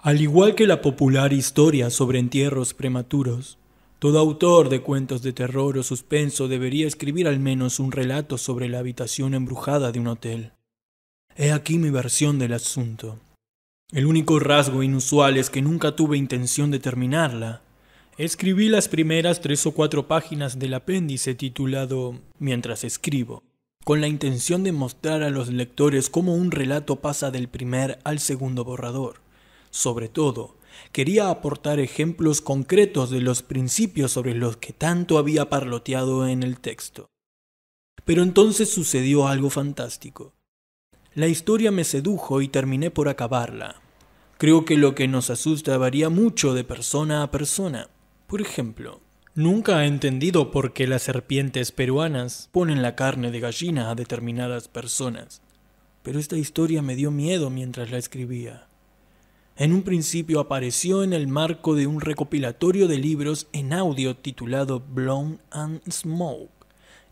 Al igual que la popular historia sobre entierros prematuros, todo autor de cuentos de terror o suspenso debería escribir al menos un relato sobre la habitación embrujada de un hotel. He aquí mi versión del asunto. El único rasgo inusual es que nunca tuve intención de terminarla. Escribí las primeras tres o cuatro páginas del apéndice titulado Mientras escribo, con la intención de mostrar a los lectores cómo un relato pasa del primer al segundo borrador. Sobre todo, quería aportar ejemplos concretos de los principios sobre los que tanto había parloteado en el texto. Pero entonces sucedió algo fantástico. La historia me sedujo y terminé por acabarla. Creo que lo que nos asusta varía mucho de persona a persona. Por ejemplo, nunca he entendido por qué las serpientes peruanas ponen la carne de gallina a determinadas personas. Pero esta historia me dio miedo mientras la escribía en un principio apareció en el marco de un recopilatorio de libros en audio titulado Blown and Smoke,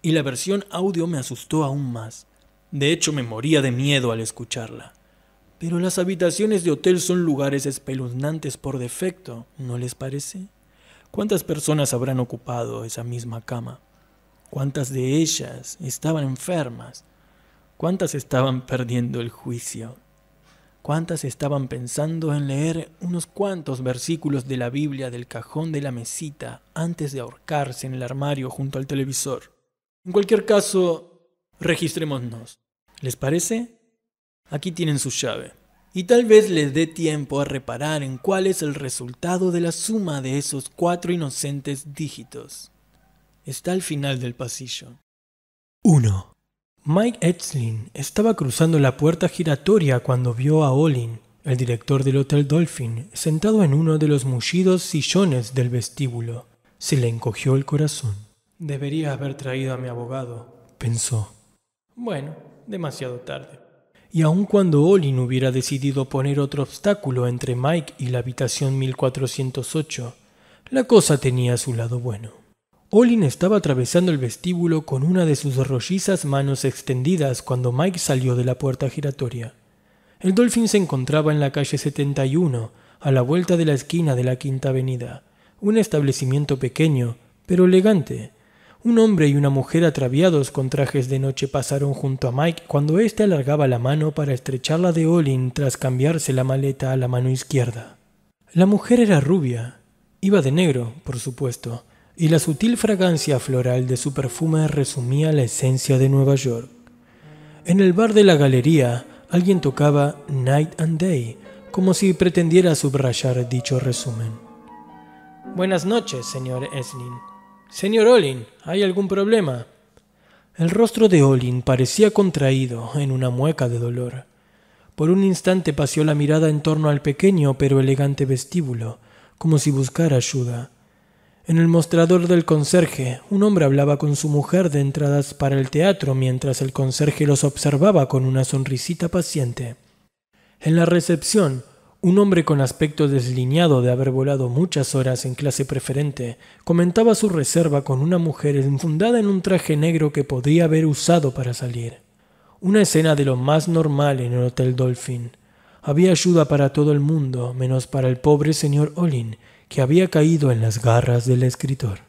y la versión audio me asustó aún más. De hecho, me moría de miedo al escucharla. Pero las habitaciones de hotel son lugares espeluznantes por defecto, ¿no les parece? ¿Cuántas personas habrán ocupado esa misma cama? ¿Cuántas de ellas estaban enfermas? ¿Cuántas estaban perdiendo el juicio? cuántas estaban pensando en leer unos cuantos versículos de la Biblia del cajón de la mesita antes de ahorcarse en el armario junto al televisor. En cualquier caso, registrémonos. ¿Les parece? Aquí tienen su llave. Y tal vez les dé tiempo a reparar en cuál es el resultado de la suma de esos cuatro inocentes dígitos. Está al final del pasillo. 1. Mike Etzlin estaba cruzando la puerta giratoria cuando vio a Olin, el director del Hotel Dolphin, sentado en uno de los mullidos sillones del vestíbulo. Se le encogió el corazón. Debería haber traído a mi abogado, pensó. Bueno, demasiado tarde. Y aun cuando Olin hubiera decidido poner otro obstáculo entre Mike y la habitación 1408, la cosa tenía su lado bueno. Olin estaba atravesando el vestíbulo con una de sus rollizas manos extendidas cuando Mike salió de la puerta giratoria. El Dolphin se encontraba en la calle 71, a la vuelta de la esquina de la Quinta Avenida, un establecimiento pequeño, pero elegante. Un hombre y una mujer atraviados con trajes de noche pasaron junto a Mike cuando éste alargaba la mano para estrecharla de Olin tras cambiarse la maleta a la mano izquierda. La mujer era rubia. Iba de negro, por supuesto, y la sutil fragancia floral de su perfume resumía la esencia de Nueva York. En el bar de la galería, alguien tocaba Night and Day, como si pretendiera subrayar dicho resumen. Buenas noches, señor Eslin. Señor Olin, ¿hay algún problema? El rostro de Olin parecía contraído en una mueca de dolor. Por un instante paseó la mirada en torno al pequeño pero elegante vestíbulo, como si buscara ayuda en el mostrador del conserje, un hombre hablaba con su mujer de entradas para el teatro mientras el conserje los observaba con una sonrisita paciente. En la recepción, un hombre con aspecto desliñado de haber volado muchas horas en clase preferente comentaba su reserva con una mujer enfundada en un traje negro que podría haber usado para salir. Una escena de lo más normal en el Hotel Dolphin. Había ayuda para todo el mundo, menos para el pobre señor Olin, que había caído en las garras del escritor.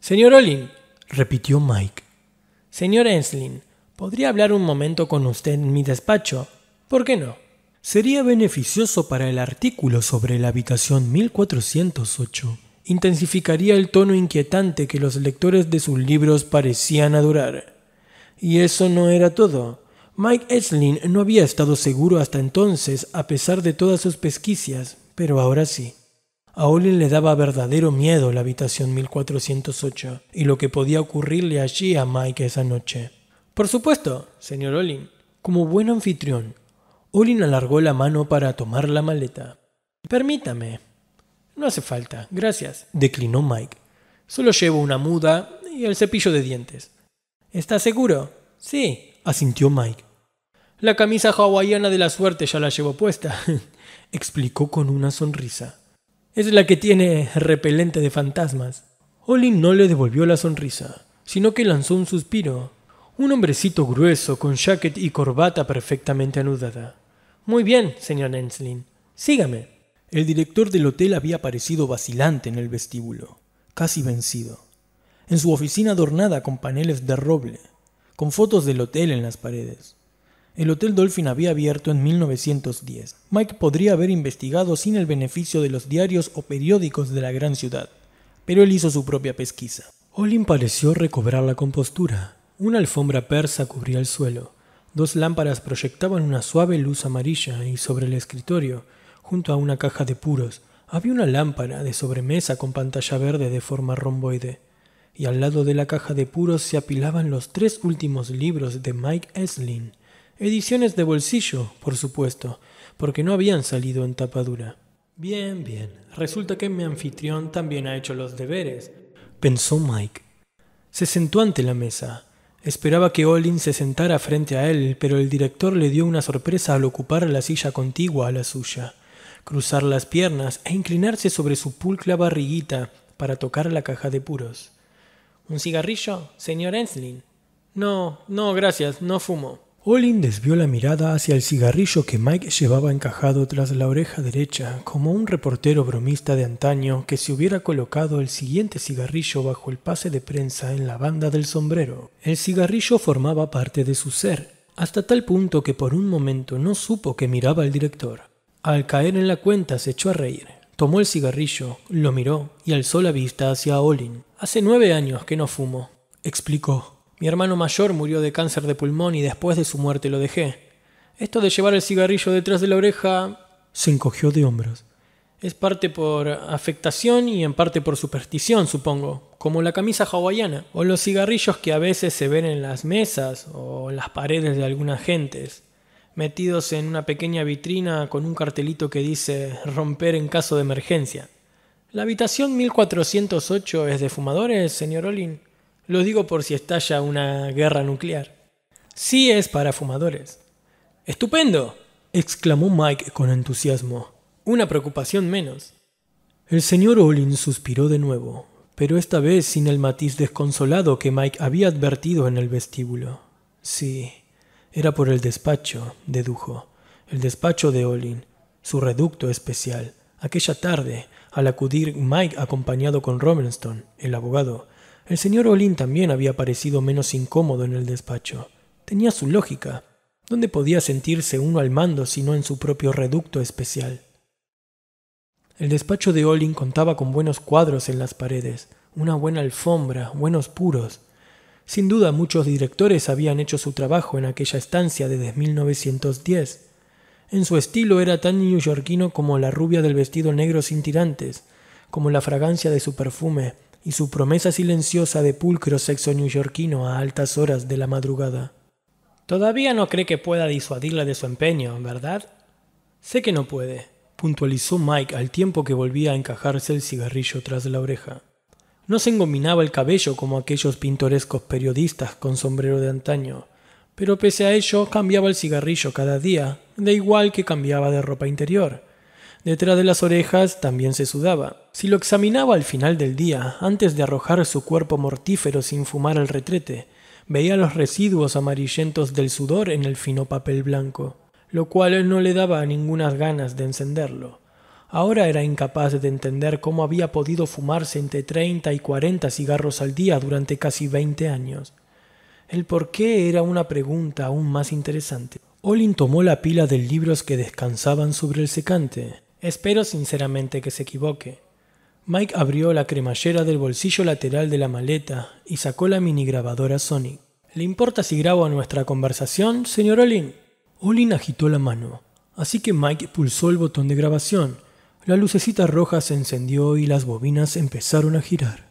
Señor Olin, repitió Mike. Señor Enslin, ¿podría hablar un momento con usted en mi despacho? ¿Por qué no? Sería beneficioso para el artículo sobre la habitación 1408. Intensificaría el tono inquietante que los lectores de sus libros parecían adorar. Y eso no era todo. Mike Eslin no había estado seguro hasta entonces, a pesar de todas sus pesquisas, pero ahora sí. A Olin le daba verdadero miedo la habitación 1408 y lo que podía ocurrirle allí a Mike esa noche. Por supuesto, señor Olin, como buen anfitrión, Olin alargó la mano para tomar la maleta. Permítame. No hace falta, gracias, declinó Mike. Solo llevo una muda y el cepillo de dientes. ¿Estás seguro? Sí, asintió Mike. La camisa hawaiana de la suerte ya la llevo puesta, explicó con una sonrisa. Es la que tiene repelente de fantasmas. Olin no le devolvió la sonrisa, sino que lanzó un suspiro. Un hombrecito grueso con jacket y corbata perfectamente anudada. Muy bien, señor Enslin. Sígame. El director del hotel había aparecido vacilante en el vestíbulo, casi vencido. En su oficina adornada con paneles de roble, con fotos del hotel en las paredes. El Hotel Dolphin había abierto en 1910. Mike podría haber investigado sin el beneficio de los diarios o periódicos de la gran ciudad, pero él hizo su propia pesquisa. Olin pareció recobrar la compostura. Una alfombra persa cubría el suelo. Dos lámparas proyectaban una suave luz amarilla y sobre el escritorio, junto a una caja de puros, había una lámpara de sobremesa con pantalla verde de forma romboide, y al lado de la caja de puros se apilaban los tres últimos libros de Mike Eslin. Ediciones de bolsillo, por supuesto, porque no habían salido en tapadura. Bien, bien. Resulta que mi anfitrión también ha hecho los deberes, pensó Mike. Se sentó ante la mesa. Esperaba que Olin se sentara frente a él, pero el director le dio una sorpresa al ocupar la silla contigua a la suya, cruzar las piernas e inclinarse sobre su pulcra barriguita para tocar la caja de puros. ¿Un cigarrillo, señor Ensling. No, no, gracias, no fumo. Olin desvió la mirada hacia el cigarrillo que Mike llevaba encajado tras la oreja derecha, como un reportero bromista de antaño que se hubiera colocado el siguiente cigarrillo bajo el pase de prensa en la banda del sombrero. El cigarrillo formaba parte de su ser, hasta tal punto que por un momento no supo que miraba al director. Al caer en la cuenta se echó a reír. Tomó el cigarrillo, lo miró y alzó la vista hacia Olin. Hace nueve años que no fumo, explicó. Mi hermano mayor murió de cáncer de pulmón y después de su muerte lo dejé. Esto de llevar el cigarrillo detrás de la oreja se encogió de hombros. Es parte por afectación y en parte por superstición, supongo, como la camisa hawaiana, o los cigarrillos que a veces se ven en las mesas o en las paredes de algunas gentes, metidos en una pequeña vitrina con un cartelito que dice romper en caso de emergencia. ¿La habitación 1408 es de fumadores, señor Olin? Lo digo por si estalla una guerra nuclear. Sí es para fumadores. ¡Estupendo! exclamó Mike con entusiasmo. Una preocupación menos. El señor Olin suspiró de nuevo, pero esta vez sin el matiz desconsolado que Mike había advertido en el vestíbulo. Sí, era por el despacho, dedujo. El despacho de Olin, su reducto especial. Aquella tarde, al acudir Mike acompañado con Robinson, el abogado, el señor Olin también había parecido menos incómodo en el despacho. Tenía su lógica. ¿Dónde podía sentirse uno al mando si no en su propio reducto especial? El despacho de Olin contaba con buenos cuadros en las paredes, una buena alfombra, buenos puros. Sin duda muchos directores habían hecho su trabajo en aquella estancia de 1910. En su estilo era tan neoyorquino como la rubia del vestido negro sin tirantes, como la fragancia de su perfume, y su promesa silenciosa de pulcro sexo newyorquino a altas horas de la madrugada. Todavía no cree que pueda disuadirla de su empeño, ¿verdad? Sé que no puede, puntualizó Mike al tiempo que volvía a encajarse el cigarrillo tras la oreja. No se engominaba el cabello como aquellos pintorescos periodistas con sombrero de antaño, pero pese a ello cambiaba el cigarrillo cada día, de igual que cambiaba de ropa interior Detrás de las orejas también se sudaba. Si lo examinaba al final del día, antes de arrojar su cuerpo mortífero sin fumar al retrete, veía los residuos amarillentos del sudor en el fino papel blanco, lo cual no le daba ninguna ganas de encenderlo. Ahora era incapaz de entender cómo había podido fumarse entre 30 y 40 cigarros al día durante casi 20 años. El por qué era una pregunta aún más interesante. Olin tomó la pila de libros que descansaban sobre el secante. Espero sinceramente que se equivoque. Mike abrió la cremallera del bolsillo lateral de la maleta y sacó la mini grabadora Sony. ¿Le importa si grabo nuestra conversación, señor Olin? Olin agitó la mano, así que Mike pulsó el botón de grabación. La lucecita roja se encendió y las bobinas empezaron a girar.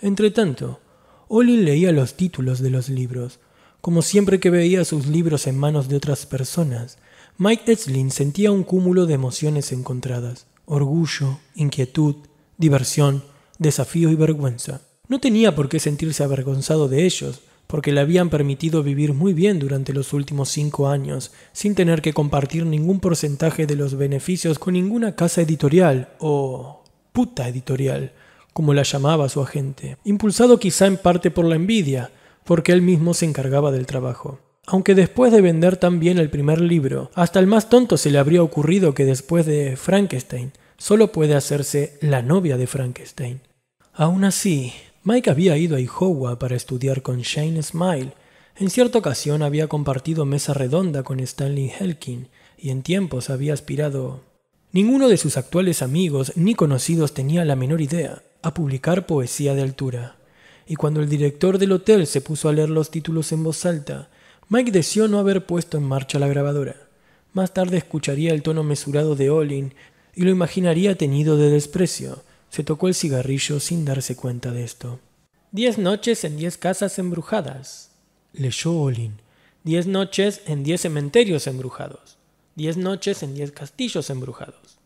Entretanto, Olin leía los títulos de los libros, como siempre que veía sus libros en manos de otras personas, Mike sentía un cúmulo de emociones encontradas, orgullo, inquietud, diversión, desafío y vergüenza. No tenía por qué sentirse avergonzado de ellos, porque le habían permitido vivir muy bien durante los últimos cinco años, sin tener que compartir ningún porcentaje de los beneficios con ninguna casa editorial o puta editorial, como la llamaba su agente, impulsado quizá en parte por la envidia, porque él mismo se encargaba del trabajo. Aunque después de vender tan bien el primer libro, hasta el más tonto se le habría ocurrido que después de Frankenstein solo puede hacerse la novia de Frankenstein. Aún así, Mike había ido a Iowa para estudiar con Shane Smile. En cierta ocasión había compartido mesa redonda con Stanley Helkin y en tiempos había aspirado. Ninguno de sus actuales amigos ni conocidos tenía la menor idea a publicar poesía de altura. Y cuando el director del hotel se puso a leer los títulos en voz alta, Mike deseó no haber puesto en marcha la grabadora. Más tarde escucharía el tono mesurado de Olin y lo imaginaría teñido de desprecio. Se tocó el cigarrillo sin darse cuenta de esto. Diez noches en diez casas embrujadas, leyó Olin. Diez noches en diez cementerios embrujados. Diez noches en diez castillos embrujados.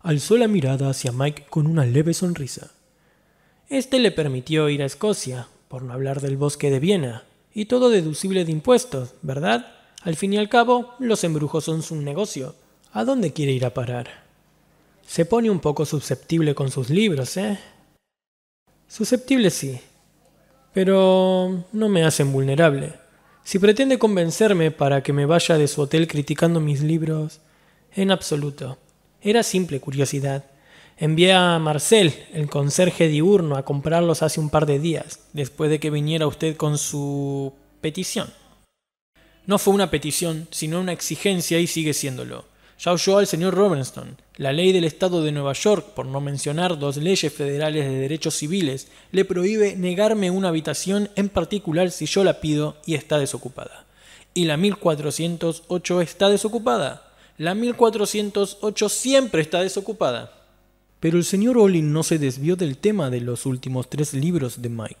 Alzó la mirada hacia Mike con una leve sonrisa. Este le permitió ir a Escocia, por no hablar del bosque de Viena, y todo deducible de impuestos, ¿verdad? Al fin y al cabo, los embrujos son su negocio. ¿A dónde quiere ir a parar? Se pone un poco susceptible con sus libros, ¿eh? Susceptible sí, pero no me hacen vulnerable. Si pretende convencerme para que me vaya de su hotel criticando mis libros, en absoluto. Era simple curiosidad. Envié a Marcel, el conserje diurno, a comprarlos hace un par de días, después de que viniera usted con su petición. No fue una petición, sino una exigencia y sigue siéndolo. Ya oyó al señor Robinson. La ley del Estado de Nueva York, por no mencionar dos leyes federales de derechos civiles, le prohíbe negarme una habitación en particular si yo la pido y está desocupada. Y la 1408 está desocupada. La 1408 siempre está desocupada. Pero el señor Olin no se desvió del tema de los últimos tres libros de Mike,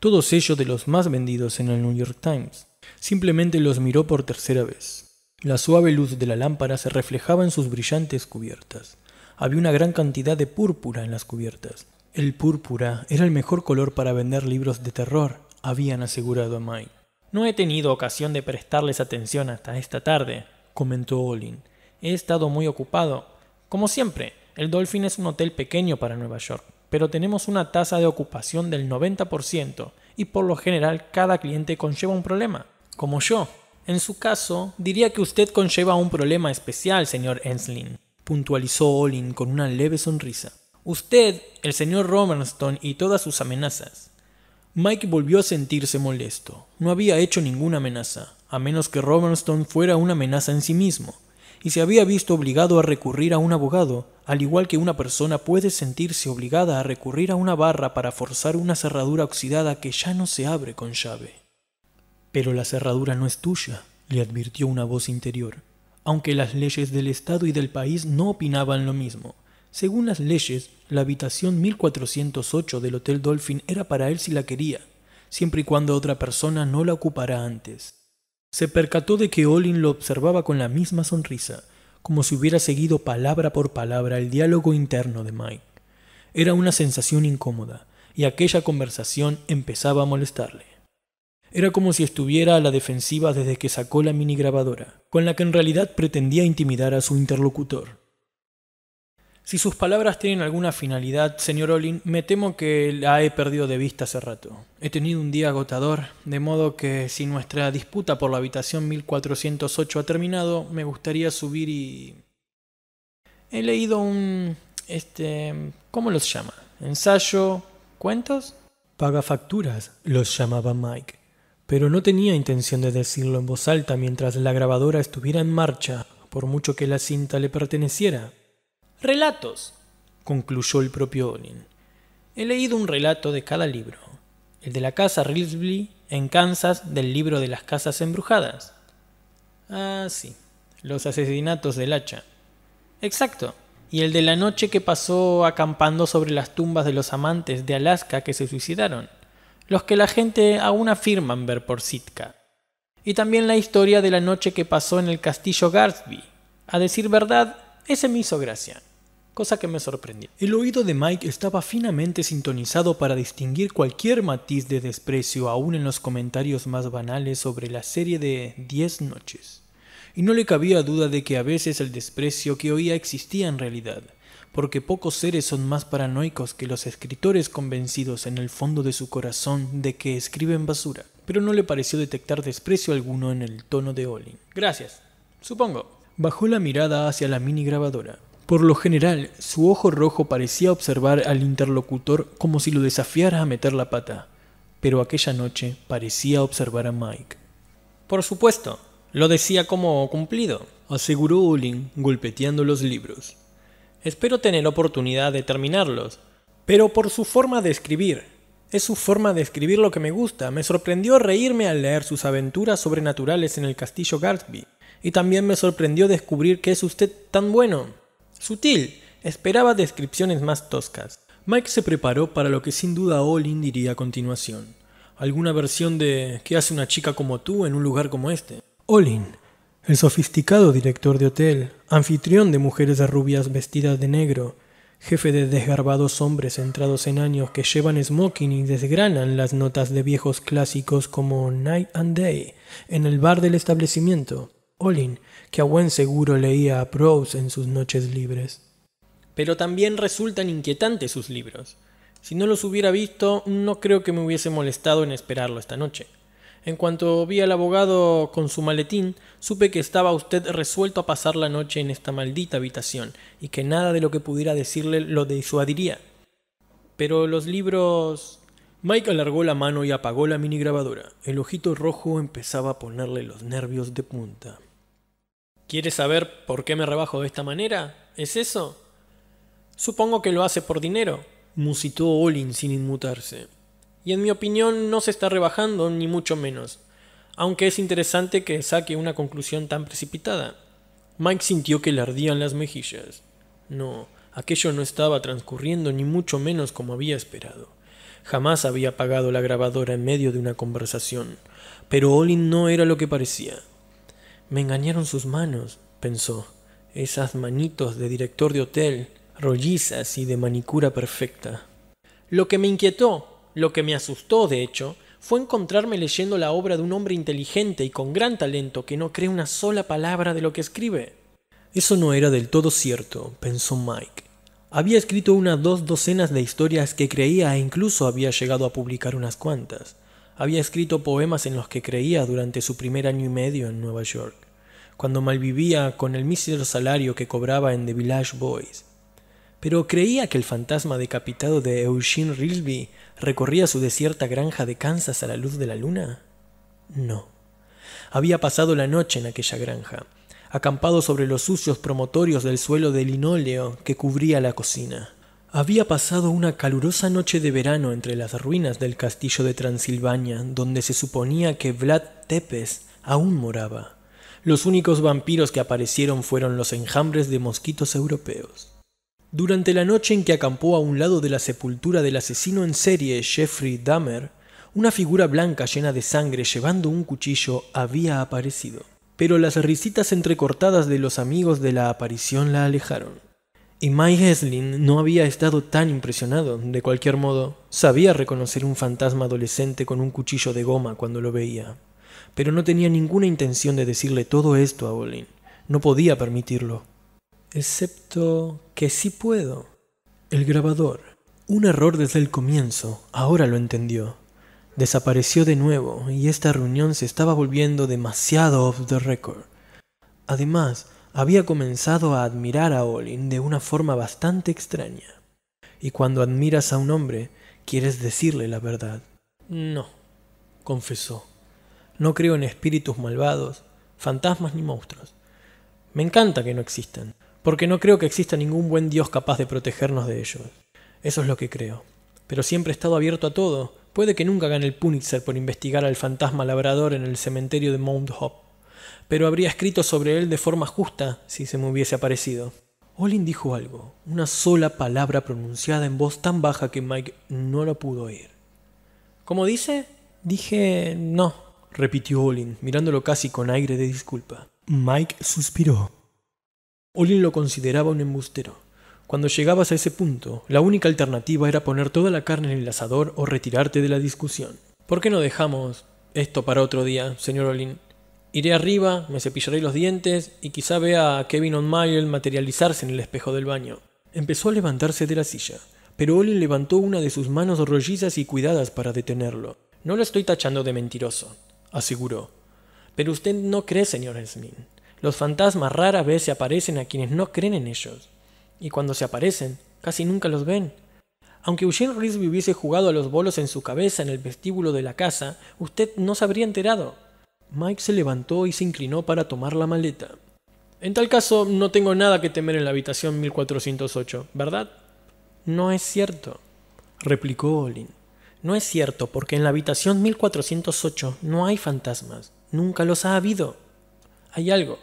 todos ellos de los más vendidos en el New York Times. Simplemente los miró por tercera vez. La suave luz de la lámpara se reflejaba en sus brillantes cubiertas. Había una gran cantidad de púrpura en las cubiertas. El púrpura era el mejor color para vender libros de terror, habían asegurado a Mike. No he tenido ocasión de prestarles atención hasta esta tarde, comentó Olin. He estado muy ocupado, como siempre, el Dolphin es un hotel pequeño para Nueva York, pero tenemos una tasa de ocupación del 90% y por lo general cada cliente conlleva un problema, como yo. En su caso, diría que usted conlleva un problema especial, señor Enslin, puntualizó Olin con una leve sonrisa. Usted, el señor Robertson y todas sus amenazas. Mike volvió a sentirse molesto. No había hecho ninguna amenaza, a menos que Robertson fuera una amenaza en sí mismo y se había visto obligado a recurrir a un abogado, al igual que una persona puede sentirse obligada a recurrir a una barra para forzar una cerradura oxidada que ya no se abre con llave. Pero la cerradura no es tuya, le advirtió una voz interior, aunque las leyes del Estado y del país no opinaban lo mismo. Según las leyes, la habitación 1408 del Hotel Dolphin era para él si la quería, siempre y cuando otra persona no la ocupara antes. Se percató de que Olin lo observaba con la misma sonrisa, como si hubiera seguido palabra por palabra el diálogo interno de Mike. Era una sensación incómoda, y aquella conversación empezaba a molestarle. Era como si estuviera a la defensiva desde que sacó la mini grabadora, con la que en realidad pretendía intimidar a su interlocutor. Si sus palabras tienen alguna finalidad, señor Olin, me temo que la he perdido de vista hace rato. He tenido un día agotador, de modo que si nuestra disputa por la habitación 1408 ha terminado, me gustaría subir y... He leído un... este... ¿cómo los llama? ¿Ensayo? ¿Cuentos? facturas, los llamaba Mike, pero no tenía intención de decirlo en voz alta mientras la grabadora estuviera en marcha, por mucho que la cinta le perteneciera. Relatos, concluyó el propio Olin. He leído un relato de cada libro. El de la casa Rilsby en Kansas del libro de las casas embrujadas. Ah, sí. Los asesinatos del hacha. Exacto. Y el de la noche que pasó acampando sobre las tumbas de los amantes de Alaska que se suicidaron. Los que la gente aún afirman ver por Sitka. Y también la historia de la noche que pasó en el castillo Garsby. A decir verdad, ese me hizo gracia cosa que me sorprendió. El oído de Mike estaba finamente sintonizado para distinguir cualquier matiz de desprecio aún en los comentarios más banales sobre la serie de Diez noches. Y no le cabía duda de que a veces el desprecio que oía existía en realidad, porque pocos seres son más paranoicos que los escritores convencidos en el fondo de su corazón de que escriben basura. Pero no le pareció detectar desprecio alguno en el tono de Olin. Gracias, supongo. Bajó la mirada hacia la mini grabadora. Por lo general, su ojo rojo parecía observar al interlocutor como si lo desafiara a meter la pata, pero aquella noche parecía observar a Mike. Por supuesto, lo decía como cumplido, aseguró Olin, golpeteando los libros. Espero tener oportunidad de terminarlos, pero por su forma de escribir. Es su forma de escribir lo que me gusta. Me sorprendió reírme al leer sus aventuras sobrenaturales en el castillo Gatsby. Y también me sorprendió descubrir que es usted tan bueno. Sutil, esperaba descripciones más toscas. Mike se preparó para lo que sin duda Olin diría a continuación. Alguna versión de ¿Qué hace una chica como tú en un lugar como este? Olin, el sofisticado director de hotel, anfitrión de mujeres rubias vestidas de negro, jefe de desgarbados hombres entrados en años que llevan smoking y desgranan las notas de viejos clásicos como Night and Day en el bar del establecimiento. Olin que a buen seguro leía a Prose en sus noches libres. Pero también resultan inquietantes sus libros. Si no los hubiera visto, no creo que me hubiese molestado en esperarlo esta noche. En cuanto vi al abogado con su maletín, supe que estaba usted resuelto a pasar la noche en esta maldita habitación, y que nada de lo que pudiera decirle lo disuadiría. Pero los libros... Mike alargó la mano y apagó la mini grabadora. El ojito rojo empezaba a ponerle los nervios de punta. ¿Quieres saber por qué me rebajo de esta manera? ¿Es eso? Supongo que lo hace por dinero, musitó Olin sin inmutarse. Y en mi opinión no se está rebajando, ni mucho menos. Aunque es interesante que saque una conclusión tan precipitada. Mike sintió que le ardían las mejillas. No, aquello no estaba transcurriendo ni mucho menos como había esperado. Jamás había apagado la grabadora en medio de una conversación, pero Olin no era lo que parecía. Me engañaron sus manos, pensó, esas manitos de director de hotel, rollizas y de manicura perfecta. Lo que me inquietó, lo que me asustó, de hecho, fue encontrarme leyendo la obra de un hombre inteligente y con gran talento que no cree una sola palabra de lo que escribe. Eso no era del todo cierto, pensó Mike. Había escrito unas dos docenas de historias que creía e incluso había llegado a publicar unas cuantas. Había escrito poemas en los que creía durante su primer año y medio en Nueva York cuando malvivía con el mísero salario que cobraba en The Village Boys. Pero creía que el fantasma decapitado de Eugene Rilby recorría su desierta granja de Kansas a la luz de la luna. No. Había pasado la noche en aquella granja, acampado sobre los sucios promotorios del suelo de linóleo que cubría la cocina. Había pasado una calurosa noche de verano entre las ruinas del castillo de Transilvania, donde se suponía que Vlad Tepes aún moraba. Los únicos vampiros que aparecieron fueron los enjambres de mosquitos europeos. Durante la noche en que acampó a un lado de la sepultura del asesino en serie Jeffrey Dahmer, una figura blanca llena de sangre llevando un cuchillo había aparecido. Pero las risitas entrecortadas de los amigos de la aparición la alejaron. Y Mike Heslin no había estado tan impresionado. De cualquier modo, sabía reconocer un fantasma adolescente con un cuchillo de goma cuando lo veía pero no tenía ninguna intención de decirle todo esto a Olin. No podía permitirlo. Excepto que sí puedo. El grabador. Un error desde el comienzo. Ahora lo entendió. Desapareció de nuevo y esta reunión se estaba volviendo demasiado off the record. Además, había comenzado a admirar a Olin de una forma bastante extraña. Y cuando admiras a un hombre, quieres decirle la verdad. No, confesó. No creo en espíritus malvados, fantasmas ni monstruos. Me encanta que no existan, porque no creo que exista ningún buen Dios capaz de protegernos de ellos. Eso es lo que creo. Pero siempre he estado abierto a todo. Puede que nunca gane el Pulitzer por investigar al fantasma labrador en el cementerio de Mount Hope, pero habría escrito sobre él de forma justa si se me hubiese aparecido. Olin dijo algo, una sola palabra pronunciada en voz tan baja que Mike no la pudo oír. ¿Cómo dice? Dije no, repitió Olin, mirándolo casi con aire de disculpa. Mike suspiró. Olin lo consideraba un embustero. Cuando llegabas a ese punto, la única alternativa era poner toda la carne en el asador o retirarte de la discusión. ¿Por qué no dejamos esto para otro día, señor Olin? Iré arriba, me cepillaré los dientes y quizá vea a Kevin O'Malley materializarse en el espejo del baño. Empezó a levantarse de la silla, pero Olin levantó una de sus manos rollizas y cuidadas para detenerlo. No lo estoy tachando de mentiroso aseguró. Pero usted no cree, señor Smith. Los fantasmas rara vez se aparecen a quienes no creen en ellos. Y cuando se aparecen, casi nunca los ven. Aunque Eugene Risby hubiese jugado a los bolos en su cabeza en el vestíbulo de la casa, usted no se habría enterado. Mike se levantó y se inclinó para tomar la maleta. En tal caso, no tengo nada que temer en la habitación 1408, ¿verdad? No es cierto, replicó Olin. No es cierto, porque en la habitación 1408 no hay fantasmas. Nunca los ha habido. Hay algo.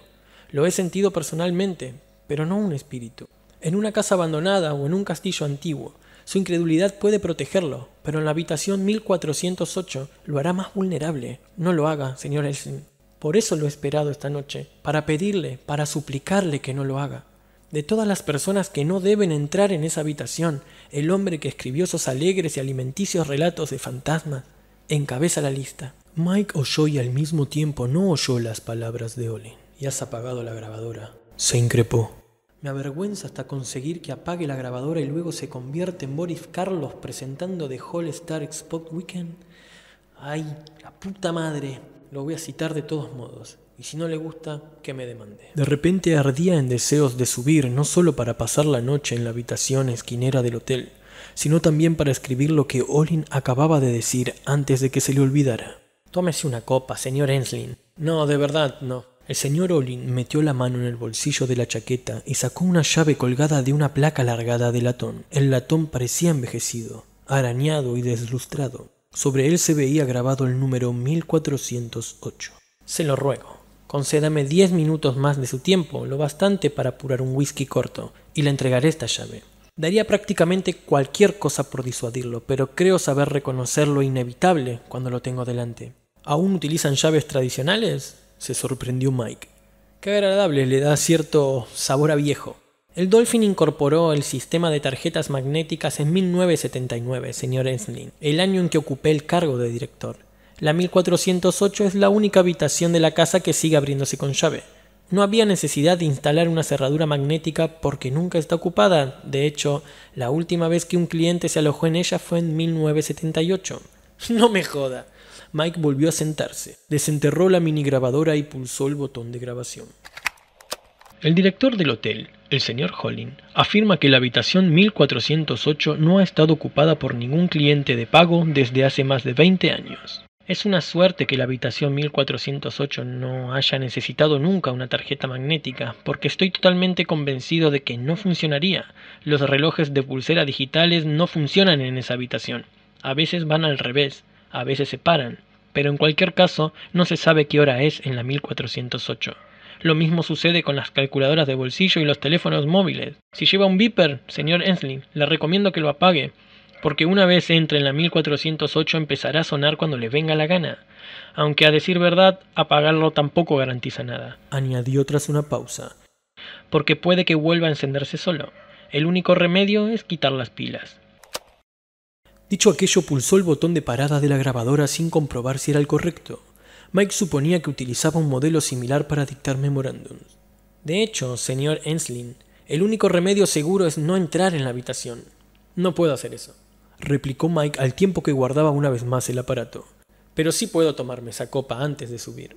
Lo he sentido personalmente, pero no un espíritu. En una casa abandonada o en un castillo antiguo, su incredulidad puede protegerlo, pero en la habitación 1408 lo hará más vulnerable. No lo haga, señor Elsin. Por eso lo he esperado esta noche, para pedirle, para suplicarle que no lo haga de todas las personas que no deben entrar en esa habitación, el hombre que escribió esos alegres y alimenticios relatos de fantasmas, encabeza la lista. Mike oyó y al mismo tiempo no oyó las palabras de Olin. Y has apagado la grabadora. Se increpó. Me avergüenza hasta conseguir que apague la grabadora y luego se convierte en Boris Carlos presentando The Hall Star Expo Weekend. Ay, la puta madre. Lo voy a citar de todos modos y si no le gusta, que me demande. De repente ardía en deseos de subir, no solo para pasar la noche en la habitación esquinera del hotel, sino también para escribir lo que Olin acababa de decir antes de que se le olvidara. Tómese una copa, señor Ensling No, de verdad, no. El señor Olin metió la mano en el bolsillo de la chaqueta y sacó una llave colgada de una placa alargada de latón. El latón parecía envejecido, arañado y deslustrado. Sobre él se veía grabado el número 1408. Se lo ruego, Concédame 10 minutos más de su tiempo, lo bastante para apurar un whisky corto, y le entregaré esta llave. Daría prácticamente cualquier cosa por disuadirlo, pero creo saber reconocer lo inevitable cuando lo tengo delante. ¿Aún utilizan llaves tradicionales? se sorprendió Mike. Qué agradable, le da cierto sabor a viejo. El Dolphin incorporó el sistema de tarjetas magnéticas en 1979, señor Ensling, el año en que ocupé el cargo de director. La 1408 es la única habitación de la casa que sigue abriéndose con llave. No había necesidad de instalar una cerradura magnética porque nunca está ocupada. De hecho, la última vez que un cliente se alojó en ella fue en 1978. No me joda. Mike volvió a sentarse, desenterró la mini grabadora y pulsó el botón de grabación. El director del hotel, el señor Hollin, afirma que la habitación 1408 no ha estado ocupada por ningún cliente de pago desde hace más de 20 años. Es una suerte que la habitación 1408 no haya necesitado nunca una tarjeta magnética, porque estoy totalmente convencido de que no funcionaría. Los relojes de pulsera digitales no funcionan en esa habitación. A veces van al revés, a veces se paran, pero en cualquier caso no se sabe qué hora es en la 1408. Lo mismo sucede con las calculadoras de bolsillo y los teléfonos móviles. Si lleva un beeper, señor Ensling, le recomiendo que lo apague porque una vez entre en la 1408 empezará a sonar cuando le venga la gana, aunque a decir verdad, apagarlo tampoco garantiza nada. Añadió tras una pausa. Porque puede que vuelva a encenderse solo. El único remedio es quitar las pilas. Dicho aquello, pulsó el botón de parada de la grabadora sin comprobar si era el correcto. Mike suponía que utilizaba un modelo similar para dictar memorándums. De hecho, señor Enslin, el único remedio seguro es no entrar en la habitación. No puedo hacer eso replicó Mike al tiempo que guardaba una vez más el aparato. Pero sí puedo tomarme esa copa antes de subir.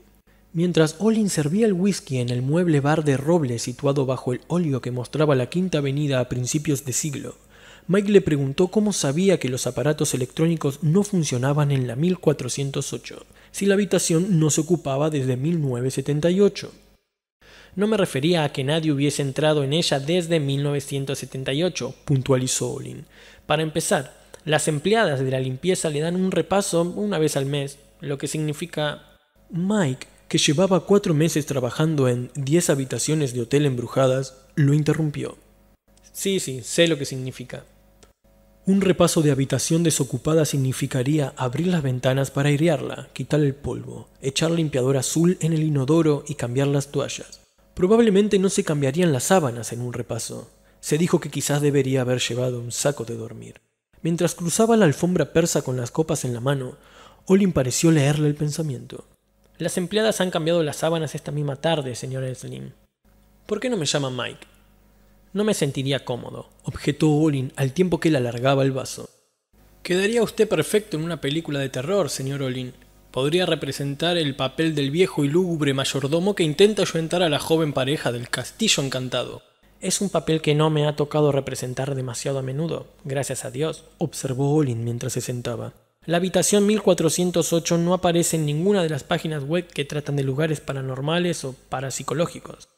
Mientras Olin servía el whisky en el mueble bar de roble situado bajo el óleo que mostraba la Quinta Avenida a principios de siglo, Mike le preguntó cómo sabía que los aparatos electrónicos no funcionaban en la 1408, si la habitación no se ocupaba desde 1978. No me refería a que nadie hubiese entrado en ella desde 1978, puntualizó Olin. Para empezar, las empleadas de la limpieza le dan un repaso una vez al mes, lo que significa... Mike, que llevaba cuatro meses trabajando en 10 habitaciones de hotel embrujadas, lo interrumpió. Sí, sí, sé lo que significa. Un repaso de habitación desocupada significaría abrir las ventanas para airearla, quitar el polvo, echar limpiador azul en el inodoro y cambiar las toallas. Probablemente no se cambiarían las sábanas en un repaso. Se dijo que quizás debería haber llevado un saco de dormir. Mientras cruzaba la alfombra persa con las copas en la mano, Olin pareció leerle el pensamiento. Las empleadas han cambiado las sábanas esta misma tarde, señor Slim. ¿Por qué no me llama Mike? No me sentiría cómodo, objetó Olin al tiempo que él alargaba el vaso. Quedaría usted perfecto en una película de terror, señor Olin. Podría representar el papel del viejo y lúgubre mayordomo que intenta ayuntar a la joven pareja del castillo encantado. Es un papel que no me ha tocado representar demasiado a menudo, gracias a Dios, observó Olin mientras se sentaba. La habitación 1408 no aparece en ninguna de las páginas web que tratan de lugares paranormales o parapsicológicos.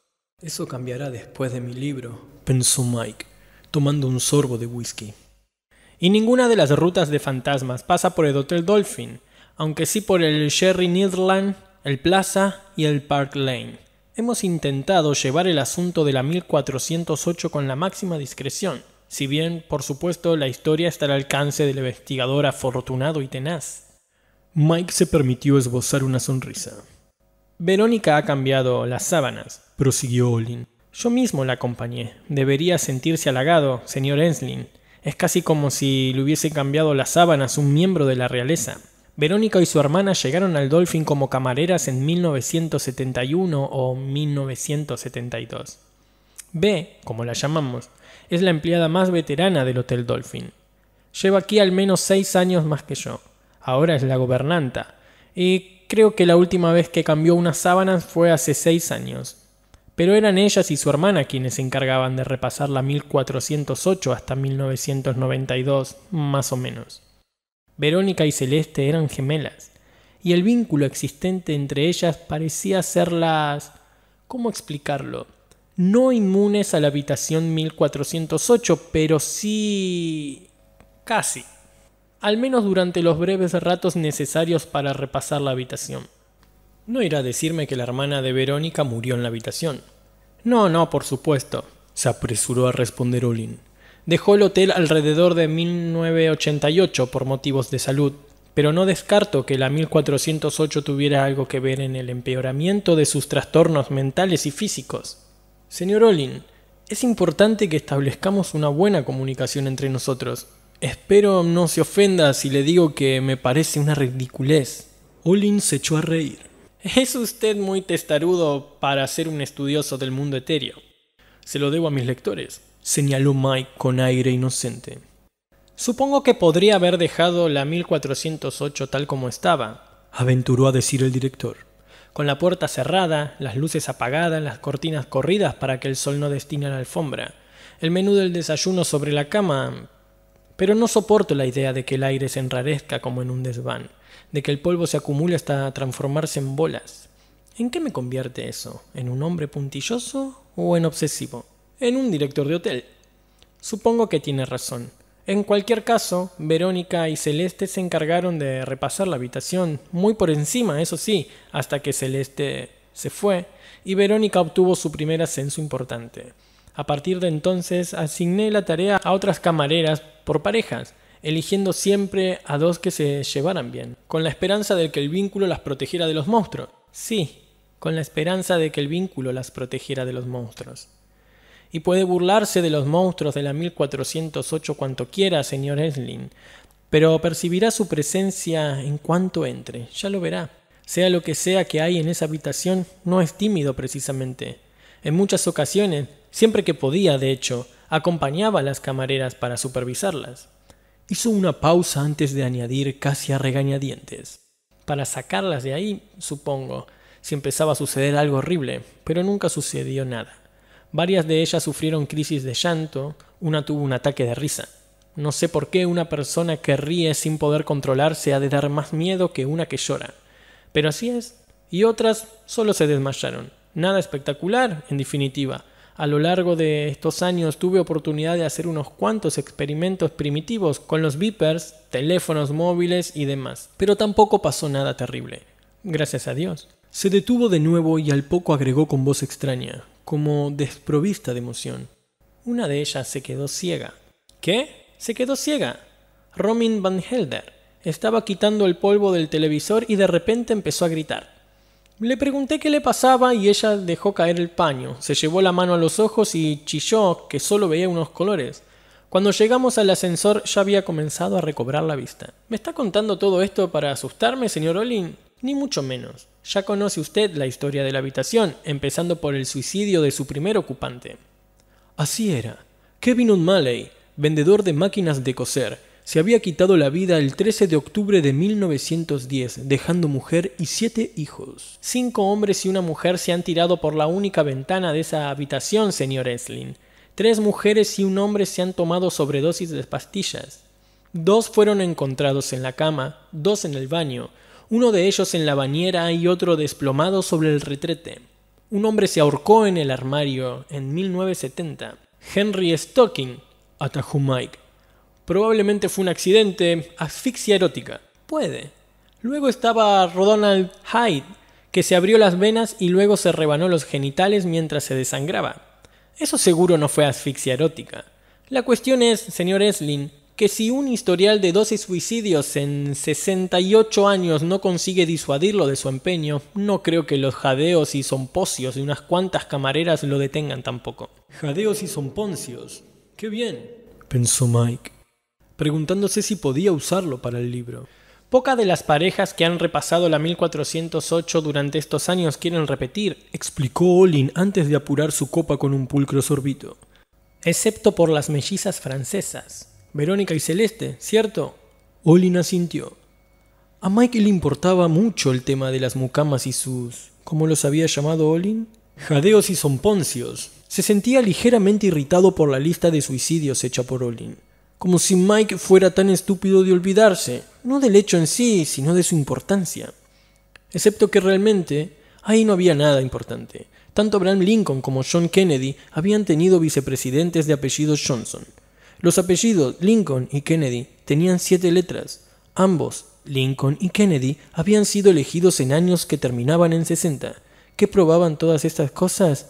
Eso cambiará después de mi libro, pensó Mike, tomando un sorbo de whisky. Y ninguna de las rutas de fantasmas pasa por el Hotel Dolphin, aunque sí por el Sherry Nidland, el Plaza y el Park Lane. Hemos intentado llevar el asunto de la 1408 con la máxima discreción, si bien, por supuesto, la historia está al alcance del investigador afortunado y tenaz. Mike se permitió esbozar una sonrisa. Verónica ha cambiado las sábanas, prosiguió Olin. Yo mismo la acompañé. Debería sentirse halagado, señor Ensling. Es casi como si le hubiese cambiado las sábanas un miembro de la realeza. Verónica y su hermana llegaron al Dolphin como camareras en 1971 o 1972. B, como la llamamos, es la empleada más veterana del Hotel Dolphin. Lleva aquí al menos seis años más que yo. Ahora es la gobernanta. Y creo que la última vez que cambió unas sábanas fue hace seis años. Pero eran ellas y su hermana quienes se encargaban de repasar la 1408 hasta 1992, más o menos. Verónica y Celeste eran gemelas, y el vínculo existente entre ellas parecía serlas. ¿Cómo explicarlo? No inmunes a la habitación 1408, pero sí... casi. Al menos durante los breves ratos necesarios para repasar la habitación. No irá a decirme que la hermana de Verónica murió en la habitación. No, no, por supuesto, se apresuró a responder Olin. Dejó el hotel alrededor de 1988 por motivos de salud, pero no descarto que la 1408 tuviera algo que ver en el empeoramiento de sus trastornos mentales y físicos. Señor Olin, es importante que establezcamos una buena comunicación entre nosotros. Espero no se ofenda si le digo que me parece una ridiculez. Olin se echó a reír. Es usted muy testarudo para ser un estudioso del mundo etéreo. Se lo debo a mis lectores señaló Mike con aire inocente. Supongo que podría haber dejado la 1408 tal como estaba, aventuró a decir el director. Con la puerta cerrada, las luces apagadas, las cortinas corridas para que el sol no destine a la alfombra, el menú del desayuno sobre la cama. Pero no soporto la idea de que el aire se enrarezca como en un desván, de que el polvo se acumule hasta transformarse en bolas. ¿En qué me convierte eso? ¿En un hombre puntilloso o en obsesivo? en un director de hotel. Supongo que tiene razón. En cualquier caso, Verónica y Celeste se encargaron de repasar la habitación, muy por encima, eso sí, hasta que Celeste se fue y Verónica obtuvo su primer ascenso importante. A partir de entonces asigné la tarea a otras camareras por parejas, eligiendo siempre a dos que se llevaran bien, con la esperanza de que el vínculo las protegiera de los monstruos. Sí, con la esperanza de que el vínculo las protegiera de los monstruos y puede burlarse de los monstruos de la 1408 cuanto quiera, señor Esling, pero percibirá su presencia en cuanto entre, ya lo verá. Sea lo que sea que hay en esa habitación, no es tímido precisamente. En muchas ocasiones, siempre que podía, de hecho, acompañaba a las camareras para supervisarlas. Hizo una pausa antes de añadir casi a regañadientes. Para sacarlas de ahí, supongo, si empezaba a suceder algo horrible, pero nunca sucedió nada. Varias de ellas sufrieron crisis de llanto, una tuvo un ataque de risa. No sé por qué una persona que ríe sin poder controlarse ha de dar más miedo que una que llora. Pero así es. Y otras solo se desmayaron. Nada espectacular, en definitiva. A lo largo de estos años tuve oportunidad de hacer unos cuantos experimentos primitivos con los beepers, teléfonos móviles y demás. Pero tampoco pasó nada terrible. Gracias a Dios. Se detuvo de nuevo y al poco agregó con voz extraña como desprovista de emoción. Una de ellas se quedó ciega. ¿Qué? ¿Se quedó ciega? Romin Van Helder estaba quitando el polvo del televisor y de repente empezó a gritar. Le pregunté qué le pasaba y ella dejó caer el paño, se llevó la mano a los ojos y chilló que solo veía unos colores. Cuando llegamos al ascensor ya había comenzado a recobrar la vista. ¿Me está contando todo esto para asustarme, señor Olin? Ni mucho menos. Ya conoce usted la historia de la habitación, empezando por el suicidio de su primer ocupante. Así era. Kevin O'Malley, vendedor de máquinas de coser, se había quitado la vida el 13 de octubre de 1910, dejando mujer y siete hijos. Cinco hombres y una mujer se han tirado por la única ventana de esa habitación, señor Eslin. Tres mujeres y un hombre se han tomado sobredosis de pastillas. Dos fueron encontrados en la cama, dos en el baño, uno de ellos en la bañera y otro desplomado sobre el retrete. Un hombre se ahorcó en el armario en 1970. Henry Stocking, atajó Mike. Probablemente fue un accidente, asfixia erótica. Puede. Luego estaba Ronald Hyde, que se abrió las venas y luego se rebanó los genitales mientras se desangraba. Eso seguro no fue asfixia erótica. La cuestión es, señor Eslin, que si un historial de 12 suicidios en 68 años no consigue disuadirlo de su empeño, no creo que los jadeos y sompocios de unas cuantas camareras lo detengan tampoco. Jadeos y somponcios. ¡Qué bien! pensó Mike, preguntándose si podía usarlo para el libro. Poca de las parejas que han repasado la 1408 durante estos años quieren repetir, explicó Olin antes de apurar su copa con un pulcro sorbito, excepto por las mellizas francesas Verónica y Celeste, ¿cierto? Olin asintió. A Mike le importaba mucho el tema de las mucamas y sus... ¿Cómo los había llamado Olin? Jadeos y somponcios. Se sentía ligeramente irritado por la lista de suicidios hecha por Olin. Como si Mike fuera tan estúpido de olvidarse, no del hecho en sí, sino de su importancia. Excepto que realmente ahí no había nada importante. Tanto Abraham Lincoln como John Kennedy habían tenido vicepresidentes de apellidos Johnson. Los apellidos Lincoln y Kennedy tenían siete letras. Ambos, Lincoln y Kennedy, habían sido elegidos en años que terminaban en 60. ¿Qué probaban todas estas cosas?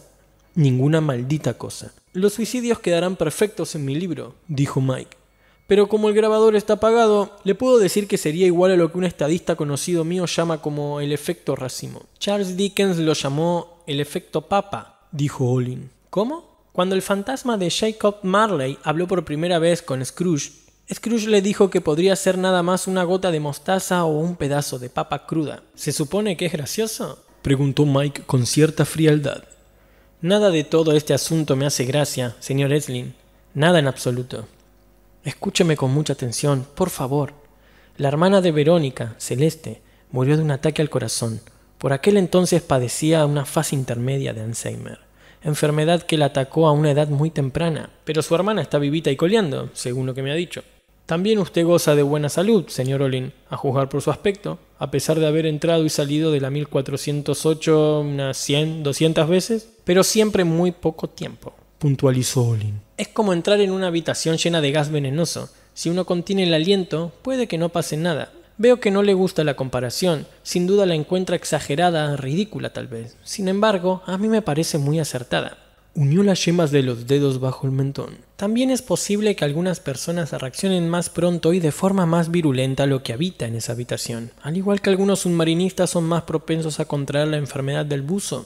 Ninguna maldita cosa. Los suicidios quedarán perfectos en mi libro, dijo Mike. Pero como el grabador está apagado, le puedo decir que sería igual a lo que un estadista conocido mío llama como el efecto racimo. Charles Dickens lo llamó el efecto papa, dijo Olin. ¿Cómo? Cuando el fantasma de Jacob Marley habló por primera vez con Scrooge, Scrooge le dijo que podría ser nada más una gota de mostaza o un pedazo de papa cruda. ¿Se supone que es gracioso? preguntó Mike con cierta frialdad. Nada de todo este asunto me hace gracia, señor Eslin. Nada en absoluto. Escúcheme con mucha atención, por favor. La hermana de Verónica, Celeste, murió de un ataque al corazón. Por aquel entonces padecía una fase intermedia de Alzheimer enfermedad que la atacó a una edad muy temprana, pero su hermana está vivita y coleando, según lo que me ha dicho. También usted goza de buena salud, señor Olin, a juzgar por su aspecto, a pesar de haber entrado y salido de la 1408 unas 100, 200 veces, pero siempre muy poco tiempo, puntualizó Olin. Es como entrar en una habitación llena de gas venenoso. Si uno contiene el aliento, puede que no pase nada, Veo que no le gusta la comparación, sin duda la encuentra exagerada, ridícula tal vez. Sin embargo, a mí me parece muy acertada. Unió las yemas de los dedos bajo el mentón. También es posible que algunas personas reaccionen más pronto y de forma más virulenta a lo que habita en esa habitación, al igual que algunos submarinistas son más propensos a contraer la enfermedad del buzo.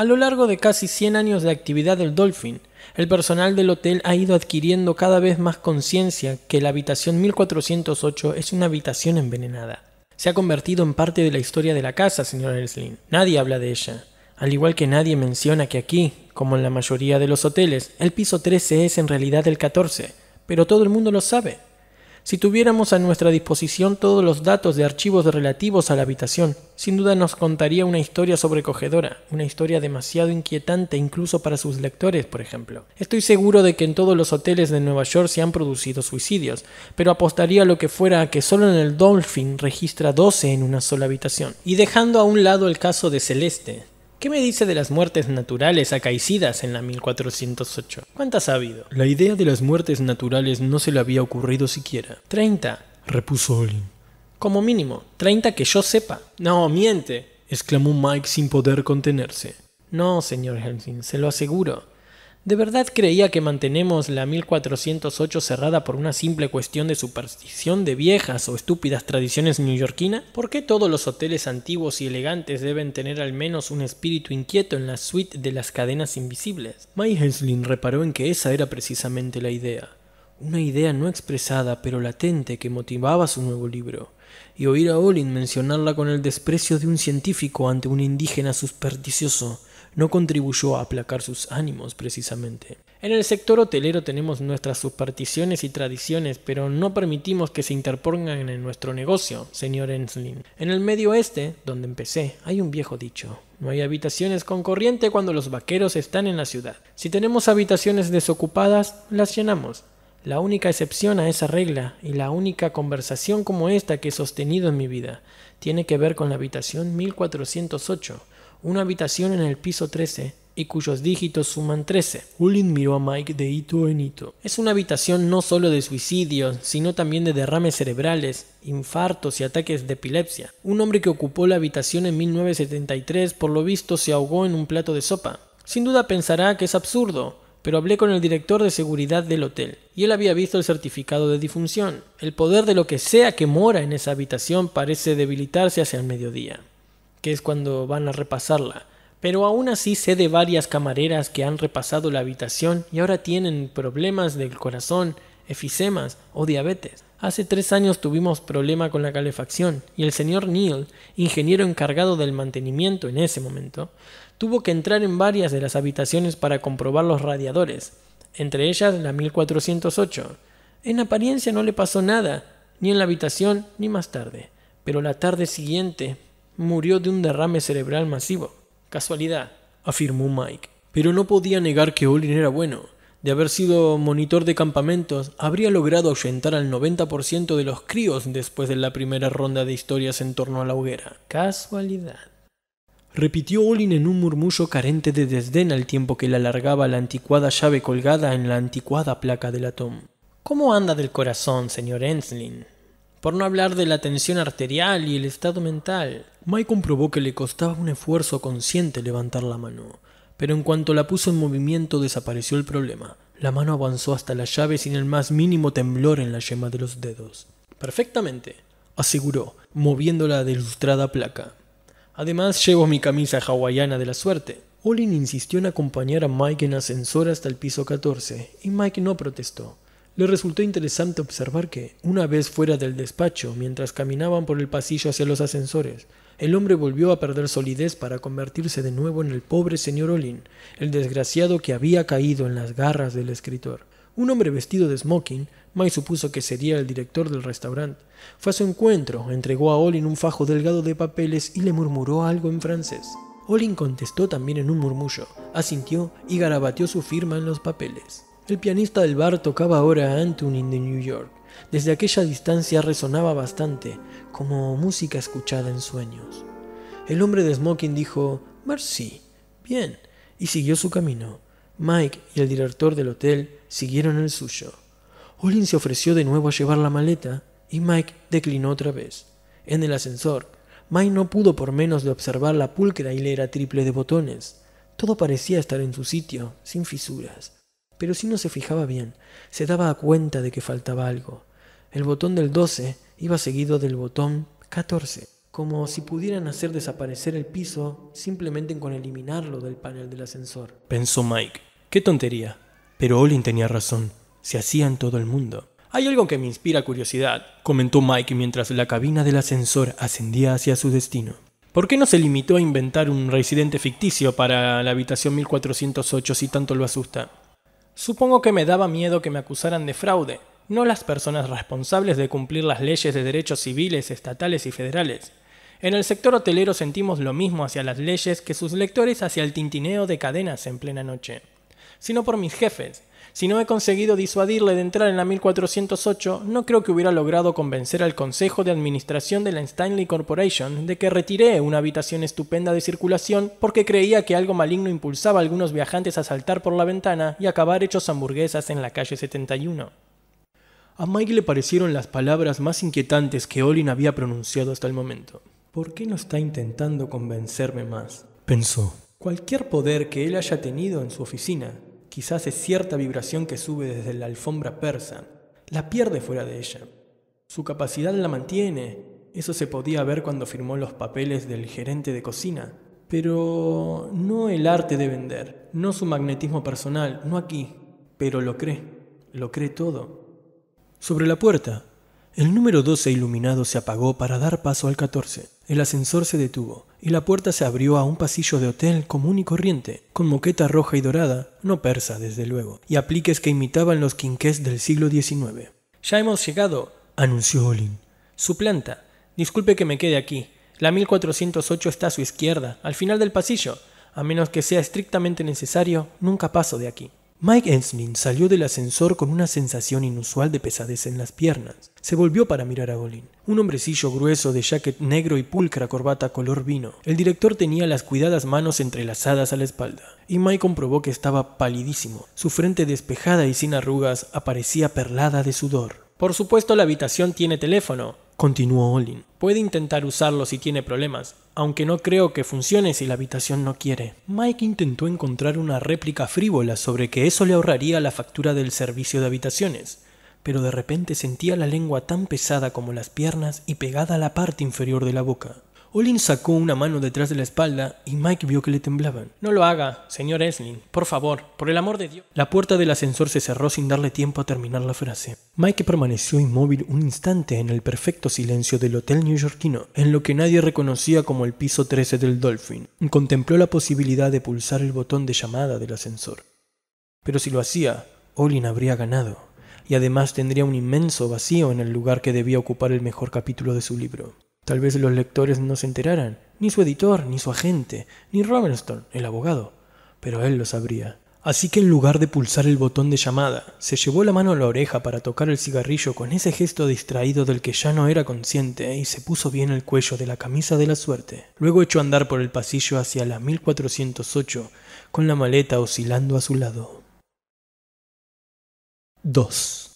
A lo largo de casi 100 años de actividad del Dolphin, el personal del hotel ha ido adquiriendo cada vez más conciencia que la habitación 1408 es una habitación envenenada. Se ha convertido en parte de la historia de la casa, señor Elslin. Nadie habla de ella, al igual que nadie menciona que aquí, como en la mayoría de los hoteles, el piso 13 es en realidad el 14, pero todo el mundo lo sabe. Si tuviéramos a nuestra disposición todos los datos de archivos relativos a la habitación, sin duda nos contaría una historia sobrecogedora, una historia demasiado inquietante incluso para sus lectores, por ejemplo. Estoy seguro de que en todos los hoteles de Nueva York se han producido suicidios, pero apostaría lo que fuera a que solo en el Dolphin registra 12 en una sola habitación. Y dejando a un lado el caso de Celeste, ¿Qué me dice de las muertes naturales acaecidas en la 1408? ¿Cuántas ha habido? La idea de las muertes naturales no se le había ocurrido siquiera. Treinta. repuso Olin. Como mínimo, treinta que yo sepa. No, miente, exclamó Mike sin poder contenerse. No, señor Helsing, se lo aseguro. ¿De verdad creía que mantenemos la 1408 cerrada por una simple cuestión de superstición de viejas o estúpidas tradiciones neoyorquinas? ¿Por qué todos los hoteles antiguos y elegantes deben tener al menos un espíritu inquieto en la suite de las cadenas invisibles? May Hensling reparó en que esa era precisamente la idea. Una idea no expresada pero latente que motivaba su nuevo libro y oír a Olin mencionarla con el desprecio de un científico ante un indígena supersticioso no contribuyó a aplacar sus ánimos precisamente. En el sector hotelero tenemos nuestras supersticiones y tradiciones, pero no permitimos que se interpongan en nuestro negocio, señor Enslin. En el medio oeste, donde empecé, hay un viejo dicho. No hay habitaciones con corriente cuando los vaqueros están en la ciudad. Si tenemos habitaciones desocupadas, las llenamos. La única excepción a esa regla y la única conversación como esta que he sostenido en mi vida tiene que ver con la habitación 1408 una habitación en el piso 13 y cuyos dígitos suman 13. Hulin miró a Mike de hito en hito. Es una habitación no solo de suicidios, sino también de derrames cerebrales, infartos y ataques de epilepsia. Un hombre que ocupó la habitación en 1973 por lo visto se ahogó en un plato de sopa. Sin duda pensará que es absurdo, pero hablé con el director de seguridad del hotel, y él había visto el certificado de difunción. El poder de lo que sea que mora en esa habitación parece debilitarse hacia el mediodía que es cuando van a repasarla. Pero aún así sé de varias camareras que han repasado la habitación y ahora tienen problemas del corazón, efisemas o diabetes. Hace tres años tuvimos problema con la calefacción y el señor Neil... ingeniero encargado del mantenimiento en ese momento, tuvo que entrar en varias de las habitaciones para comprobar los radiadores, entre ellas la 1408. En apariencia no le pasó nada, ni en la habitación ni más tarde, pero la tarde siguiente murió de un derrame cerebral masivo. Casualidad, afirmó Mike. Pero no podía negar que Olin era bueno. De haber sido monitor de campamentos, habría logrado ahuyentar al 90% de los críos después de la primera ronda de historias en torno a la hoguera. Casualidad. Repitió Olin en un murmullo carente de desdén al tiempo que le alargaba la anticuada llave colgada en la anticuada placa del atón. ¿Cómo anda del corazón, señor Enslin? Por no hablar de la tensión arterial y el estado mental. Mike comprobó que le costaba un esfuerzo consciente levantar la mano, pero en cuanto la puso en movimiento desapareció el problema. La mano avanzó hasta la llave sin el más mínimo temblor en la yema de los dedos. Perfectamente, aseguró, moviendo la delustrada placa. Además, llevo mi camisa hawaiana de la suerte. Olin insistió en acompañar a Mike en ascensor hasta el piso 14, y Mike no protestó. Le resultó interesante observar que, una vez fuera del despacho, mientras caminaban por el pasillo hacia los ascensores, el hombre volvió a perder solidez para convertirse de nuevo en el pobre señor Olin, el desgraciado que había caído en las garras del escritor. Un hombre vestido de smoking, May supuso que sería el director del restaurante, fue a su encuentro, entregó a Olin un fajo delgado de papeles y le murmuró algo en francés. Olin contestó también en un murmullo, asintió y garabateó su firma en los papeles. El pianista del bar tocaba ahora Antonin de New York. Desde aquella distancia resonaba bastante, como música escuchada en sueños. El hombre de Smoking dijo, Merci, bien, y siguió su camino. Mike y el director del hotel siguieron el suyo. Olin se ofreció de nuevo a llevar la maleta y Mike declinó otra vez. En el ascensor, Mike no pudo por menos de observar la pulcra hilera triple de botones. Todo parecía estar en su sitio, sin fisuras. Pero si no se fijaba bien, se daba cuenta de que faltaba algo. El botón del 12 iba seguido del botón 14, como si pudieran hacer desaparecer el piso simplemente con eliminarlo del panel del ascensor. Pensó Mike. Qué tontería. Pero Olin tenía razón. Se hacía en todo el mundo. Hay algo que me inspira curiosidad, comentó Mike mientras la cabina del ascensor ascendía hacia su destino. ¿Por qué no se limitó a inventar un residente ficticio para la habitación 1408 si tanto lo asusta? Supongo que me daba miedo que me acusaran de fraude, no las personas responsables de cumplir las leyes de derechos civiles, estatales y federales. En el sector hotelero sentimos lo mismo hacia las leyes que sus lectores hacia el tintineo de cadenas en plena noche, sino por mis jefes, si no he conseguido disuadirle de entrar en la 1408, no creo que hubiera logrado convencer al Consejo de Administración de la Stanley Corporation de que retiré una habitación estupenda de circulación porque creía que algo maligno impulsaba a algunos viajantes a saltar por la ventana y acabar hechos hamburguesas en la calle 71. A Mike le parecieron las palabras más inquietantes que Olin había pronunciado hasta el momento. ¿Por qué no está intentando convencerme más? pensó. Cualquier poder que él haya tenido en su oficina Quizás es cierta vibración que sube desde la alfombra persa. La pierde fuera de ella. Su capacidad la mantiene. Eso se podía ver cuando firmó los papeles del gerente de cocina. Pero no el arte de vender, no su magnetismo personal, no aquí. Pero lo cree, lo cree todo. Sobre la puerta, el número 12 iluminado se apagó para dar paso al 14. El ascensor se detuvo y la puerta se abrió a un pasillo de hotel común y corriente, con moqueta roja y dorada, no persa desde luego, y apliques que imitaban los quinqués del siglo XIX. Ya hemos llegado, anunció Olin. Su planta. Disculpe que me quede aquí. La 1408 está a su izquierda, al final del pasillo. A menos que sea estrictamente necesario, nunca paso de aquí. Mike Enslin salió del ascensor con una sensación inusual de pesadez en las piernas. Se volvió para mirar a Olin, un hombrecillo grueso de jacket negro y pulcra corbata color vino. El director tenía las cuidadas manos entrelazadas a la espalda, y Mike comprobó que estaba palidísimo. Su frente despejada y sin arrugas aparecía perlada de sudor. Por supuesto la habitación tiene teléfono, continuó Olin. Puede intentar usarlo si tiene problemas, aunque no creo que funcione si la habitación no quiere. Mike intentó encontrar una réplica frívola sobre que eso le ahorraría la factura del servicio de habitaciones, pero de repente sentía la lengua tan pesada como las piernas y pegada a la parte inferior de la boca. Olin sacó una mano detrás de la espalda y Mike vio que le temblaban. No lo haga, señor Esling, por favor, por el amor de Dios. La puerta del ascensor se cerró sin darle tiempo a terminar la frase. Mike permaneció inmóvil un instante en el perfecto silencio del hotel neoyorquino, en lo que nadie reconocía como el piso 13 del Dolphin. Contempló la posibilidad de pulsar el botón de llamada del ascensor. Pero si lo hacía, Olin habría ganado, y además tendría un inmenso vacío en el lugar que debía ocupar el mejor capítulo de su libro. Tal vez los lectores no se enteraran, ni su editor, ni su agente, ni Robinson, el abogado, pero él lo sabría. Así que en lugar de pulsar el botón de llamada, se llevó la mano a la oreja para tocar el cigarrillo con ese gesto distraído del que ya no era consciente y se puso bien el cuello de la camisa de la suerte. Luego echó a andar por el pasillo hacia la 1408, con la maleta oscilando a su lado. 2.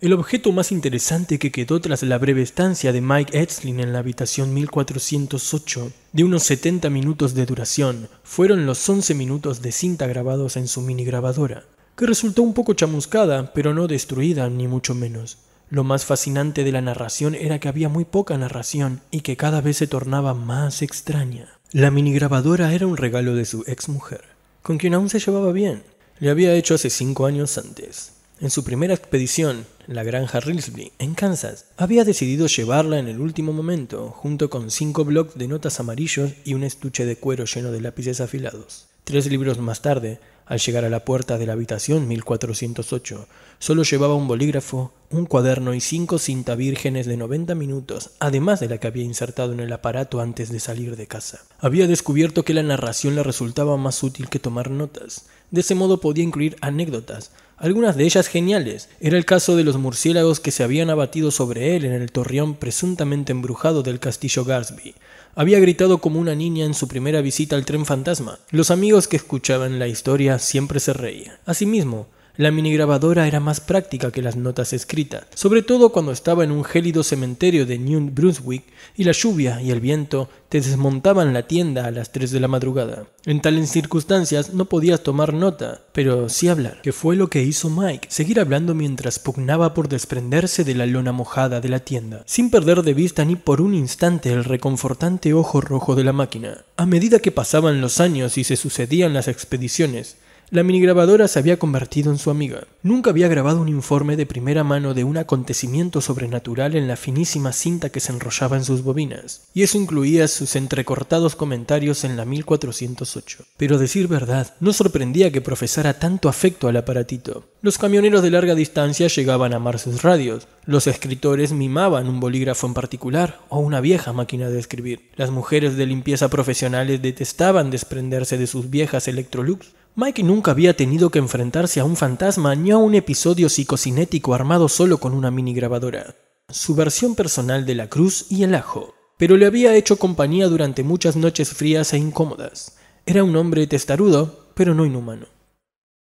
El objeto más interesante que quedó tras la breve estancia de Mike Etzlin en la habitación 1408, de unos 70 minutos de duración, fueron los 11 minutos de cinta grabados en su mini grabadora, que resultó un poco chamuscada, pero no destruida, ni mucho menos. Lo más fascinante de la narración era que había muy poca narración y que cada vez se tornaba más extraña. La mini grabadora era un regalo de su ex mujer, con quien aún se llevaba bien. Le había hecho hace cinco años antes. En su primera expedición, la granja Rillsby, en Kansas, había decidido llevarla en el último momento, junto con cinco blocs de notas amarillos y un estuche de cuero lleno de lápices afilados. Tres libros más tarde, al llegar a la puerta de la habitación 1408, solo llevaba un bolígrafo, un cuaderno y cinco cinta vírgenes de 90 minutos, además de la que había insertado en el aparato antes de salir de casa. Había descubierto que la narración le resultaba más útil que tomar notas. De ese modo podía incluir anécdotas, algunas de ellas geniales. Era el caso de los murciélagos que se habían abatido sobre él en el torreón presuntamente embrujado del castillo Garsby. Había gritado como una niña en su primera visita al tren fantasma. Los amigos que escuchaban la historia siempre se reían. Asimismo, la minigrabadora era más práctica que las notas escritas, sobre todo cuando estaba en un gélido cementerio de New Brunswick y la lluvia y el viento te desmontaban la tienda a las 3 de la madrugada. En tales circunstancias no podías tomar nota, pero sí hablar, que fue lo que hizo Mike, seguir hablando mientras pugnaba por desprenderse de la lona mojada de la tienda, sin perder de vista ni por un instante el reconfortante ojo rojo de la máquina. A medida que pasaban los años y se sucedían las expediciones, la minigrabadora se había convertido en su amiga. Nunca había grabado un informe de primera mano de un acontecimiento sobrenatural en la finísima cinta que se enrollaba en sus bobinas, y eso incluía sus entrecortados comentarios en la 1408. Pero decir verdad, no sorprendía que profesara tanto afecto al aparatito. Los camioneros de larga distancia llegaban a amar sus radios, los escritores mimaban un bolígrafo en particular o una vieja máquina de escribir, las mujeres de limpieza profesionales detestaban desprenderse de sus viejas Electrolux, Mike nunca había tenido que enfrentarse a un fantasma ni a un episodio psicocinético armado solo con una mini grabadora, su versión personal de la cruz y el ajo, pero le había hecho compañía durante muchas noches frías e incómodas. Era un hombre testarudo, pero no inhumano.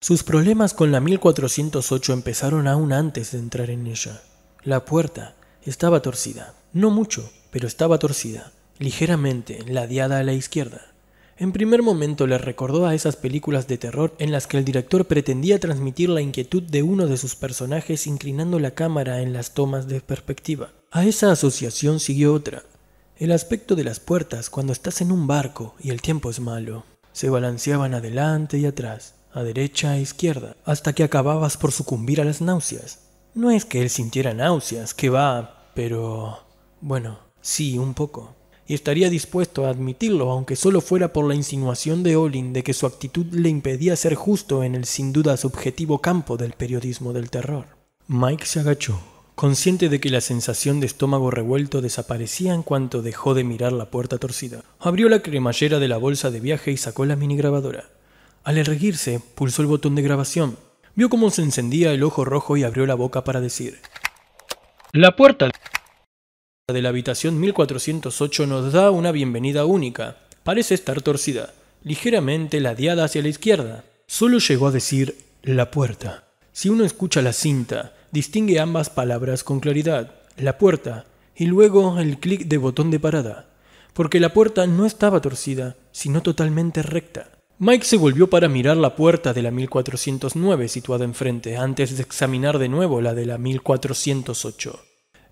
Sus problemas con la 1408 empezaron aún antes de entrar en ella. La puerta estaba torcida, no mucho, pero estaba torcida, ligeramente ladeada a la izquierda. En primer momento le recordó a esas películas de terror en las que el director pretendía transmitir la inquietud de uno de sus personajes inclinando la cámara en las tomas de perspectiva. A esa asociación siguió otra, el aspecto de las puertas cuando estás en un barco y el tiempo es malo. Se balanceaban adelante y atrás, a derecha e izquierda, hasta que acababas por sucumbir a las náuseas. No es que él sintiera náuseas, que va, pero... bueno, sí, un poco y estaría dispuesto a admitirlo, aunque solo fuera por la insinuación de Olin de que su actitud le impedía ser justo en el sin duda subjetivo campo del periodismo del terror. Mike se agachó, consciente de que la sensación de estómago revuelto desaparecía en cuanto dejó de mirar la puerta torcida. Abrió la cremallera de la bolsa de viaje y sacó la mini grabadora. Al erguirse, pulsó el botón de grabación. Vio cómo se encendía el ojo rojo y abrió la boca para decir: La puerta de la habitación 1408 nos da una bienvenida única. Parece estar torcida, ligeramente ladeada hacia la izquierda. Solo llegó a decir la puerta. Si uno escucha la cinta, distingue ambas palabras con claridad, la puerta, y luego el clic de botón de parada, porque la puerta no estaba torcida, sino totalmente recta. Mike se volvió para mirar la puerta de la 1409 situada enfrente, antes de examinar de nuevo la de la 1408.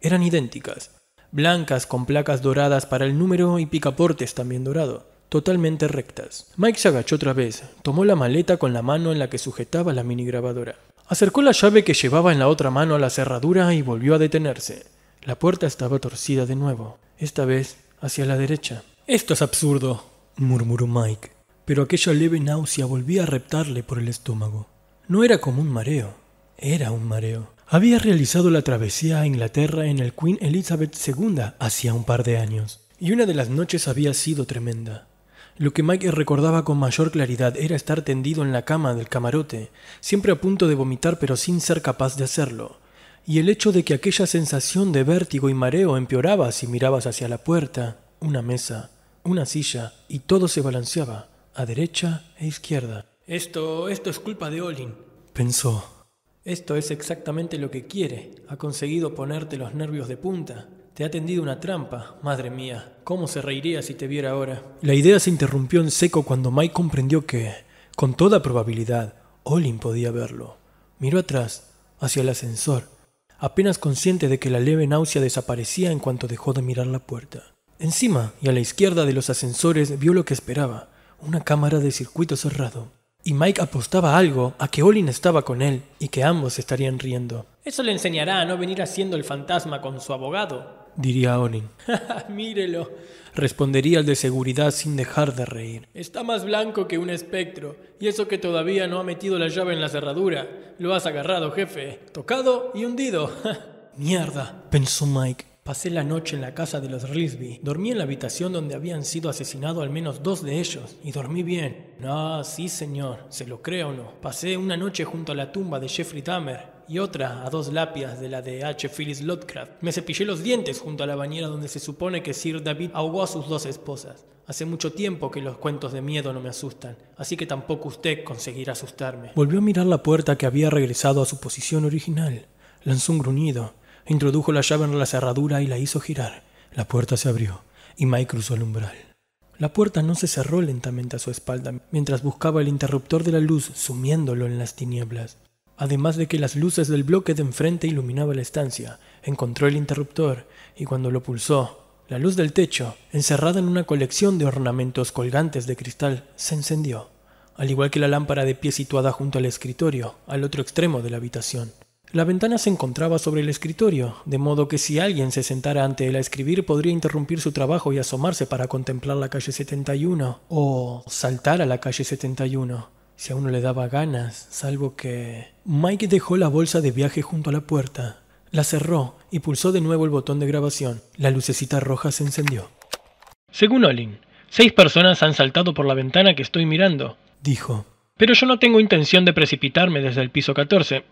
Eran idénticas, blancas con placas doradas para el número y picaportes también dorado, totalmente rectas. Mike se agachó otra vez, tomó la maleta con la mano en la que sujetaba la mini grabadora, Acercó la llave que llevaba en la otra mano a la cerradura y volvió a detenerse. La puerta estaba torcida de nuevo, esta vez hacia la derecha. Esto es absurdo, murmuró Mike, pero aquella leve náusea volvía a reptarle por el estómago. No era como un mareo, era un mareo. Había realizado la travesía a Inglaterra en el Queen Elizabeth II hacía un par de años, y una de las noches había sido tremenda. Lo que Mike recordaba con mayor claridad era estar tendido en la cama del camarote, siempre a punto de vomitar pero sin ser capaz de hacerlo, y el hecho de que aquella sensación de vértigo y mareo empeoraba si mirabas hacia la puerta, una mesa, una silla, y todo se balanceaba, a derecha e izquierda. Esto, esto es culpa de Olin, pensó. Esto es exactamente lo que quiere. Ha conseguido ponerte los nervios de punta. Te ha tendido una trampa, madre mía. ¿Cómo se reiría si te viera ahora? La idea se interrumpió en seco cuando Mike comprendió que, con toda probabilidad, Olin podía verlo. Miró atrás, hacia el ascensor, apenas consciente de que la leve náusea desaparecía en cuanto dejó de mirar la puerta. Encima y a la izquierda de los ascensores vio lo que esperaba, una cámara de circuito cerrado y Mike apostaba algo a que Olin estaba con él y que ambos estarían riendo. Eso le enseñará a no venir haciendo el fantasma con su abogado, diría Olin. Mírelo, respondería el de seguridad sin dejar de reír. Está más blanco que un espectro, y eso que todavía no ha metido la llave en la cerradura. Lo has agarrado, jefe, tocado y hundido. Mierda, pensó Mike. Pasé la noche en la casa de los Risby. Dormí en la habitación donde habían sido asesinados al menos dos de ellos. Y dormí bien. Ah, sí, señor. Se lo creo o no. Pasé una noche junto a la tumba de Jeffrey Dahmer y otra a dos lápidas de la de H. Phyllis Lovecraft. Me cepillé los dientes junto a la bañera donde se supone que Sir David ahogó a sus dos esposas. Hace mucho tiempo que los cuentos de miedo no me asustan, así que tampoco usted conseguirá asustarme. Volvió a mirar la puerta que había regresado a su posición original. Lanzó un gruñido Introdujo la llave en la cerradura y la hizo girar. La puerta se abrió, y Mike cruzó el umbral. La puerta no se cerró lentamente a su espalda mientras buscaba el interruptor de la luz, sumiéndolo en las tinieblas. Además de que las luces del bloque de enfrente iluminaba la estancia, encontró el interruptor y cuando lo pulsó, la luz del techo, encerrada en una colección de ornamentos colgantes de cristal, se encendió, al igual que la lámpara de pie situada junto al escritorio, al otro extremo de la habitación. La ventana se encontraba sobre el escritorio, de modo que si alguien se sentara ante él a escribir podría interrumpir su trabajo y asomarse para contemplar la calle 71 o saltar a la calle 71, si a uno le daba ganas, salvo que... Mike dejó la bolsa de viaje junto a la puerta, la cerró y pulsó de nuevo el botón de grabación. La lucecita roja se encendió. Según Olin, seis personas han saltado por la ventana que estoy mirando, dijo. Pero yo no tengo intención de precipitarme desde el piso 14,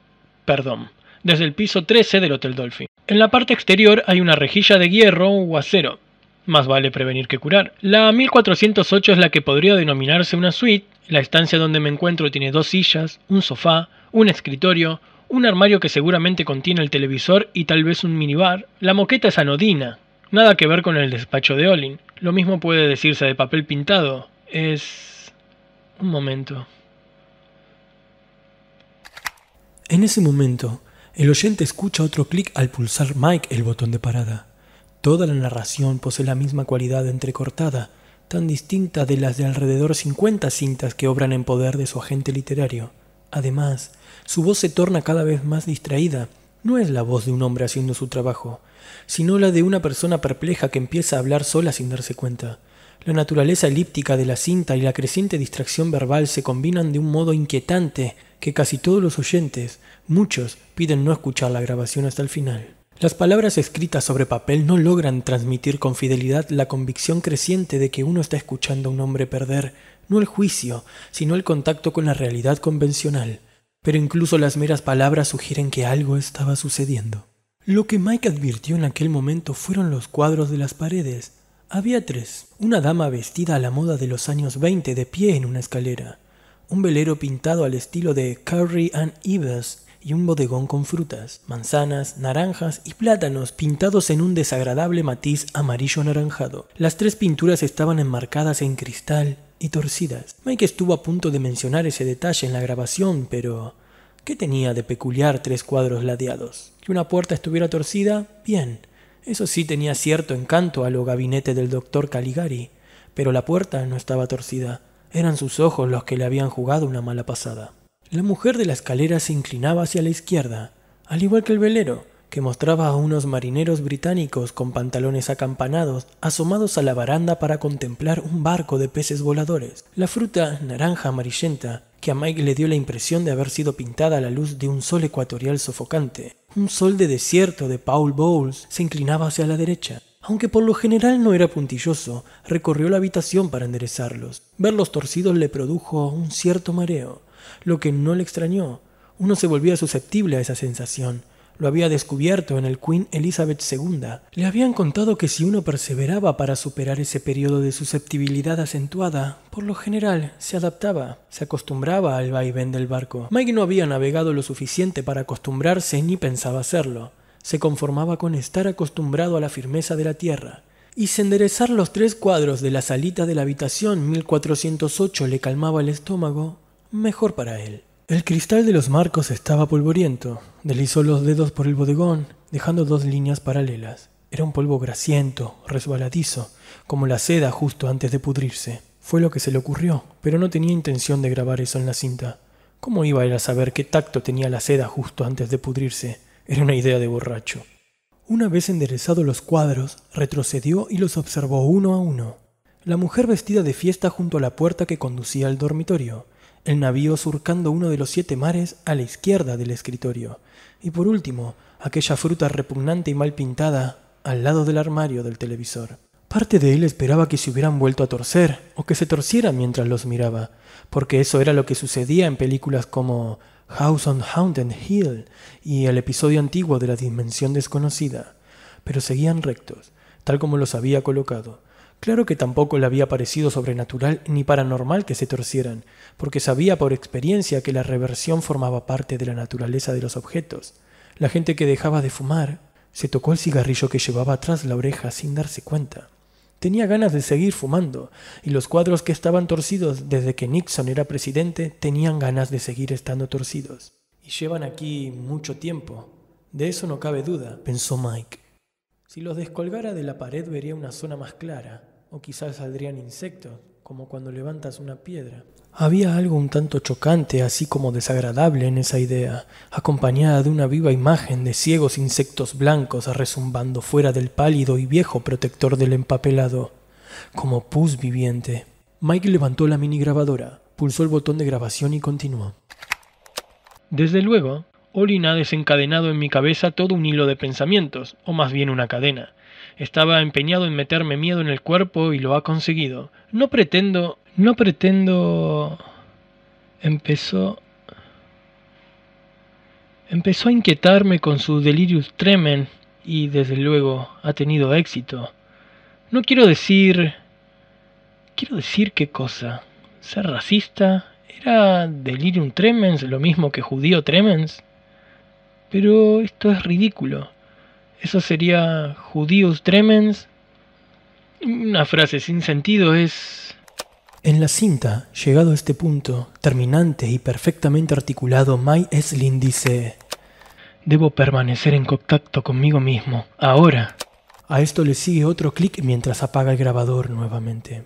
perdón, desde el piso 13 del Hotel Dolphin. En la parte exterior hay una rejilla de hierro o acero. Más vale prevenir que curar. La 1408 es la que podría denominarse una suite. La estancia donde me encuentro tiene dos sillas, un sofá, un escritorio, un armario que seguramente contiene el televisor y tal vez un minibar. La moqueta es anodina, nada que ver con el despacho de Olin. Lo mismo puede decirse de papel pintado. Es... un momento. En ese momento, el oyente escucha otro clic al pulsar Mike el botón de parada. Toda la narración posee la misma cualidad entrecortada, tan distinta de las de alrededor 50 cintas que obran en poder de su agente literario. Además, su voz se torna cada vez más distraída. No es la voz de un hombre haciendo su trabajo, sino la de una persona perpleja que empieza a hablar sola sin darse cuenta. La naturaleza elíptica de la cinta y la creciente distracción verbal se combinan de un modo inquietante que casi todos los oyentes, muchos, piden no escuchar la grabación hasta el final. Las palabras escritas sobre papel no logran transmitir con fidelidad la convicción creciente de que uno está escuchando a un hombre perder, no el juicio, sino el contacto con la realidad convencional. Pero incluso las meras palabras sugieren que algo estaba sucediendo. Lo que Mike advirtió en aquel momento fueron los cuadros de las paredes, había tres. Una dama vestida a la moda de los años 20 de pie en una escalera. Un velero pintado al estilo de Curry and Evers y un bodegón con frutas, manzanas, naranjas y plátanos pintados en un desagradable matiz amarillo anaranjado. Las tres pinturas estaban enmarcadas en cristal y torcidas. Mike estuvo a punto de mencionar ese detalle en la grabación, pero ¿qué tenía de peculiar tres cuadros ladeados? Que una puerta estuviera torcida, bien, eso sí tenía cierto encanto a lo gabinete del doctor Caligari, pero la puerta no estaba torcida, eran sus ojos los que le habían jugado una mala pasada. La mujer de la escalera se inclinaba hacia la izquierda, al igual que el velero, que mostraba a unos marineros británicos con pantalones acampanados asomados a la baranda para contemplar un barco de peces voladores. La fruta naranja amarillenta, que a Mike le dio la impresión de haber sido pintada a la luz de un sol ecuatorial sofocante, un sol de desierto de Paul Bowles se inclinaba hacia la derecha. Aunque por lo general no era puntilloso, recorrió la habitación para enderezarlos. Verlos torcidos le produjo un cierto mareo, lo que no le extrañó. Uno se volvía susceptible a esa sensación lo había descubierto en el Queen Elizabeth II. Le habían contado que si uno perseveraba para superar ese periodo de susceptibilidad acentuada, por lo general se adaptaba, se acostumbraba al vaivén del barco. Mike no había navegado lo suficiente para acostumbrarse ni pensaba hacerlo. Se conformaba con estar acostumbrado a la firmeza de la tierra. Y enderezar los tres cuadros de la salita de la habitación 1408 le calmaba el estómago, mejor para él. El cristal de los marcos estaba polvoriento. Deslizó los dedos por el bodegón, dejando dos líneas paralelas. Era un polvo grasiento, resbaladizo, como la seda justo antes de pudrirse. Fue lo que se le ocurrió, pero no tenía intención de grabar eso en la cinta. ¿Cómo iba él a saber qué tacto tenía la seda justo antes de pudrirse? Era una idea de borracho. Una vez enderezados los cuadros, retrocedió y los observó uno a uno. La mujer vestida de fiesta junto a la puerta que conducía al dormitorio, el navío surcando uno de los siete mares a la izquierda del escritorio, y por último, aquella fruta repugnante y mal pintada al lado del armario del televisor. Parte de él esperaba que se hubieran vuelto a torcer o que se torcieran mientras los miraba, porque eso era lo que sucedía en películas como House on Haunted Hill y el episodio antiguo de la Dimensión Desconocida, pero seguían rectos, tal como los había colocado, Claro que tampoco le había parecido sobrenatural ni paranormal que se torcieran, porque sabía por experiencia que la reversión formaba parte de la naturaleza de los objetos. La gente que dejaba de fumar se tocó el cigarrillo que llevaba atrás la oreja sin darse cuenta. Tenía ganas de seguir fumando, y los cuadros que estaban torcidos desde que Nixon era presidente tenían ganas de seguir estando torcidos. Y llevan aquí mucho tiempo. De eso no cabe duda, pensó Mike. Si los descolgara de la pared vería una zona más clara, o quizás saldrían insectos, como cuando levantas una piedra. Había algo un tanto chocante, así como desagradable en esa idea, acompañada de una viva imagen de ciegos insectos blancos rezumbando fuera del pálido y viejo protector del empapelado, como pus viviente. Mike levantó la mini grabadora, pulsó el botón de grabación y continuó. Desde luego, Olin ha desencadenado en mi cabeza todo un hilo de pensamientos, o más bien una cadena. Estaba empeñado en meterme miedo en el cuerpo y lo ha conseguido. No pretendo... No pretendo... Empezó... Empezó a inquietarme con su delirium tremen y desde luego ha tenido éxito. No quiero decir... Quiero decir qué cosa. ¿Ser racista? ¿Era delirium tremens lo mismo que judío tremens? Pero esto es ridículo. Eso sería judíos tremens. Una frase sin sentido es... En la cinta, llegado a este punto, terminante y perfectamente articulado, Mai Eslin dice... Debo permanecer en contacto conmigo mismo, ahora. A esto le sigue otro clic mientras apaga el grabador nuevamente.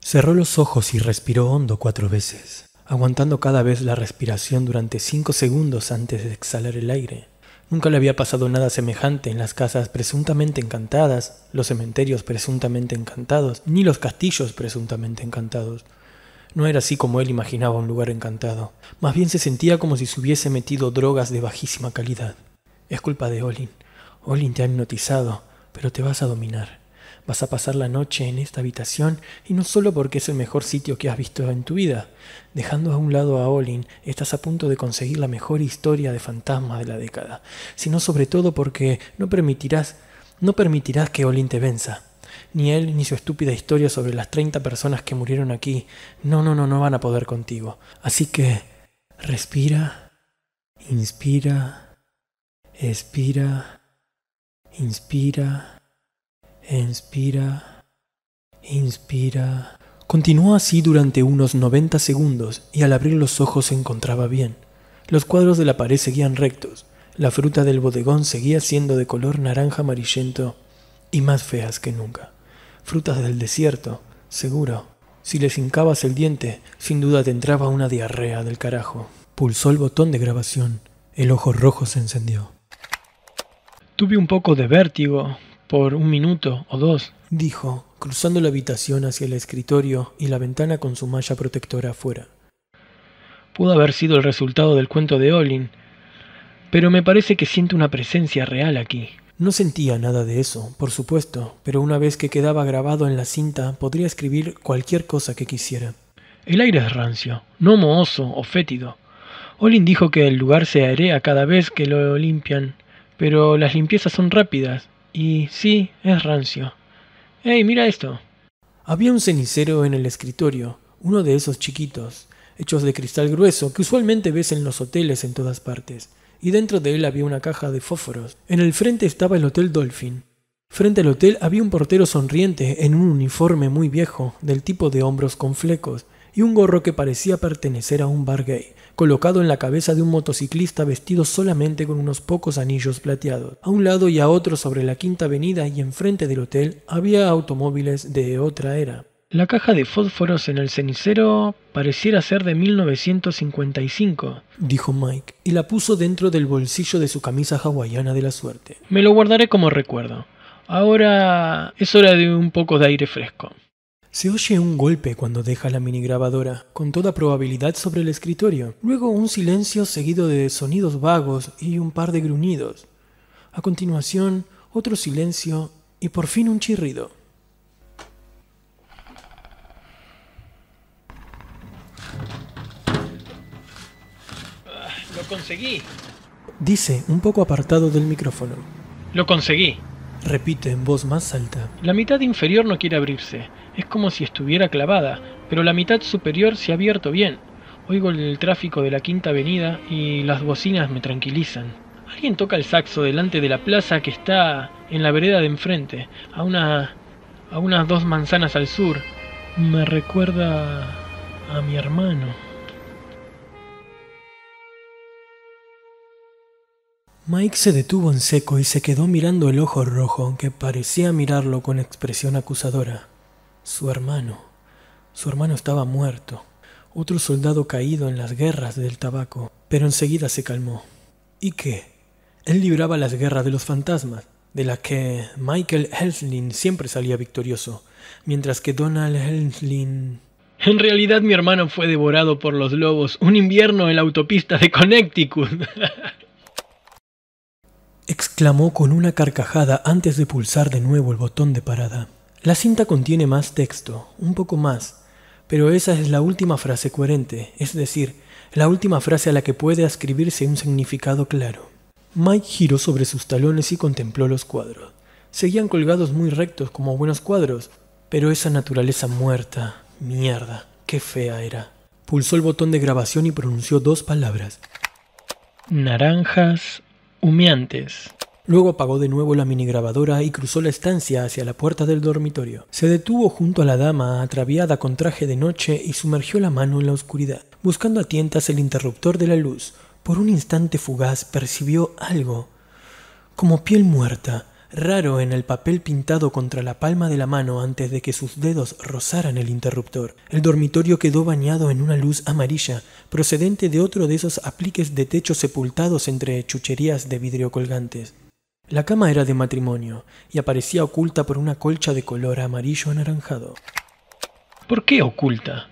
Cerró los ojos y respiró hondo cuatro veces, aguantando cada vez la respiración durante cinco segundos antes de exhalar el aire. Nunca le había pasado nada semejante en las casas presuntamente encantadas, los cementerios presuntamente encantados, ni los castillos presuntamente encantados. No era así como él imaginaba un lugar encantado, más bien se sentía como si se hubiese metido drogas de bajísima calidad. Es culpa de Olin. Olin te ha hipnotizado, pero te vas a dominar. Vas a pasar la noche en esta habitación y no solo porque es el mejor sitio que has visto en tu vida. Dejando a un lado a Olin, estás a punto de conseguir la mejor historia de fantasmas de la década, sino sobre todo porque no permitirás, no permitirás que Olin te venza. Ni él ni su estúpida historia sobre las 30 personas que murieron aquí. No, no, no, no van a poder contigo. Así que respira, inspira, expira, inspira Inspira. Inspira. Continuó así durante unos 90 segundos y al abrir los ojos se encontraba bien. Los cuadros de la pared seguían rectos. La fruta del bodegón seguía siendo de color naranja amarillento y más feas que nunca. Frutas del desierto, seguro. Si les hincabas el diente, sin duda te entraba una diarrea del carajo. Pulsó el botón de grabación. El ojo rojo se encendió. Tuve un poco de vértigo, por un minuto o dos, dijo, cruzando la habitación hacia el escritorio y la ventana con su malla protectora afuera. Pudo haber sido el resultado del cuento de Olin, pero me parece que siento una presencia real aquí. No sentía nada de eso, por supuesto, pero una vez que quedaba grabado en la cinta podría escribir cualquier cosa que quisiera. El aire es rancio, no mohoso o fétido. Olin dijo que el lugar se aerea cada vez que lo limpian, pero las limpiezas son rápidas y sí, es rancio. ¡Ey, mira esto! Había un cenicero en el escritorio, uno de esos chiquitos, hechos de cristal grueso que usualmente ves en los hoteles en todas partes, y dentro de él había una caja de fósforos. En el frente estaba el Hotel Dolphin. Frente al hotel había un portero sonriente en un uniforme muy viejo, del tipo de hombros con flecos, y un gorro que parecía pertenecer a un bar gay colocado en la cabeza de un motociclista vestido solamente con unos pocos anillos plateados. A un lado y a otro sobre la Quinta Avenida y enfrente del hotel había automóviles de otra era. La caja de fósforos en el cenicero pareciera ser de 1955, dijo Mike, y la puso dentro del bolsillo de su camisa hawaiana de la suerte. Me lo guardaré como recuerdo. Ahora es hora de un poco de aire fresco. Se oye un golpe cuando deja la mini grabadora, con toda probabilidad sobre el escritorio. Luego un silencio seguido de sonidos vagos y un par de gruñidos. A continuación, otro silencio y por fin un chirrido. Lo conseguí. Dice, un poco apartado del micrófono. Lo conseguí. Repite en voz más alta. La mitad inferior no quiere abrirse. Es como si estuviera clavada, pero la mitad superior se ha abierto bien. Oigo el tráfico de la Quinta Avenida y las bocinas me tranquilizan. Alguien toca el saxo delante de la plaza que está en la vereda de enfrente, a, unas dos manzanas al sur. Me recuerda a mi hermano. Mike se detuvo en seco y se quedó mirando el ojo rojo aunque parecía mirarlo con expresión acusadora. Su hermano. Su hermano estaba muerto. Otro soldado caído en las guerras del tabaco. Pero enseguida se calmó. ¿Y qué? Él libraba las guerras de los fantasmas, de las que Michael Helslin siempre salía victorioso, mientras que Donald Helslin... En realidad mi hermano fue devorado por los lobos un invierno en la autopista de Connecticut. exclamó con una carcajada antes de pulsar de nuevo el botón de parada. La cinta contiene más texto, un poco más, pero esa es la última frase coherente, es decir, la última frase a la que puede ascribirse un significado claro. Mike giró sobre sus talones y contempló los cuadros. Seguían colgados muy rectos como buenos cuadros, pero esa naturaleza muerta, mierda, qué fea era. Pulsó el botón de grabación y pronunció dos palabras. Naranjas humeantes. Luego apagó de nuevo la minigrabadora y cruzó la estancia hacia la puerta del dormitorio. Se detuvo junto a la dama atraviada con traje de noche y sumergió la mano en la oscuridad, buscando a tientas el interruptor de la luz. Por un instante fugaz percibió algo, como piel muerta, raro en el papel pintado contra la palma de la mano antes de que sus dedos rozaran el interruptor. El dormitorio quedó bañado en una luz amarilla, procedente de otro de esos apliques de techo sepultados entre chucherías de vidrio colgantes. La cama era de matrimonio y aparecía oculta por una colcha de color amarillo anaranjado. ¿Por qué oculta?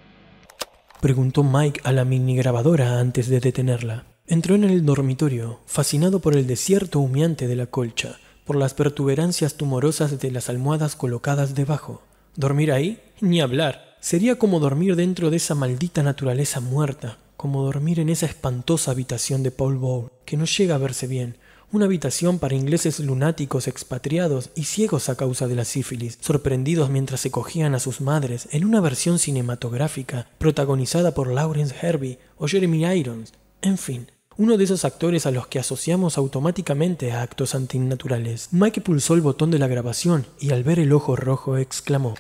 Preguntó Mike a la mini grabadora antes de detenerla. Entró en el dormitorio, fascinado por el desierto humeante de la colcha, por las protuberancias tumorosas de las almohadas colocadas debajo. ¿Dormir ahí? Ni hablar. Sería como dormir dentro de esa maldita naturaleza muerta, como dormir en esa espantosa habitación de Paul Bowl, que no llega a verse bien, una habitación para ingleses lunáticos expatriados y ciegos a causa de la sífilis, sorprendidos mientras se cogían a sus madres en una versión cinematográfica protagonizada por Lawrence Hervey o Jeremy Irons, en fin, uno de esos actores a los que asociamos automáticamente a actos antinaturales. Mike pulsó el botón de la grabación y al ver el ojo rojo exclamó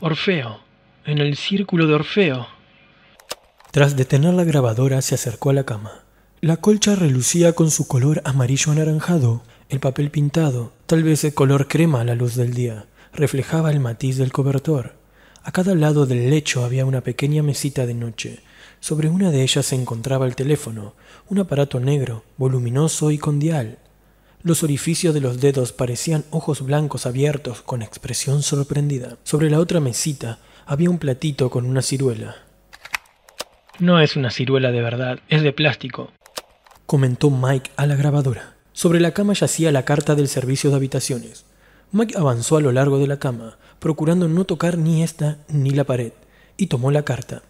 Orfeo, en el círculo de Orfeo. Tras detener la grabadora se acercó a la cama. La colcha relucía con su color amarillo anaranjado, el papel pintado, tal vez de color crema a la luz del día, reflejaba el matiz del cobertor. A cada lado del lecho había una pequeña mesita de noche. Sobre una de ellas se encontraba el teléfono, un aparato negro, voluminoso y con dial. Los orificios de los dedos parecían ojos blancos abiertos con expresión sorprendida. Sobre la otra mesita había un platito con una ciruela. No es una ciruela de verdad, es de plástico comentó Mike a la grabadora. Sobre la cama yacía la carta del servicio de habitaciones. Mike avanzó a lo largo de la cama, procurando no tocar ni esta ni la pared, y tomó la carta.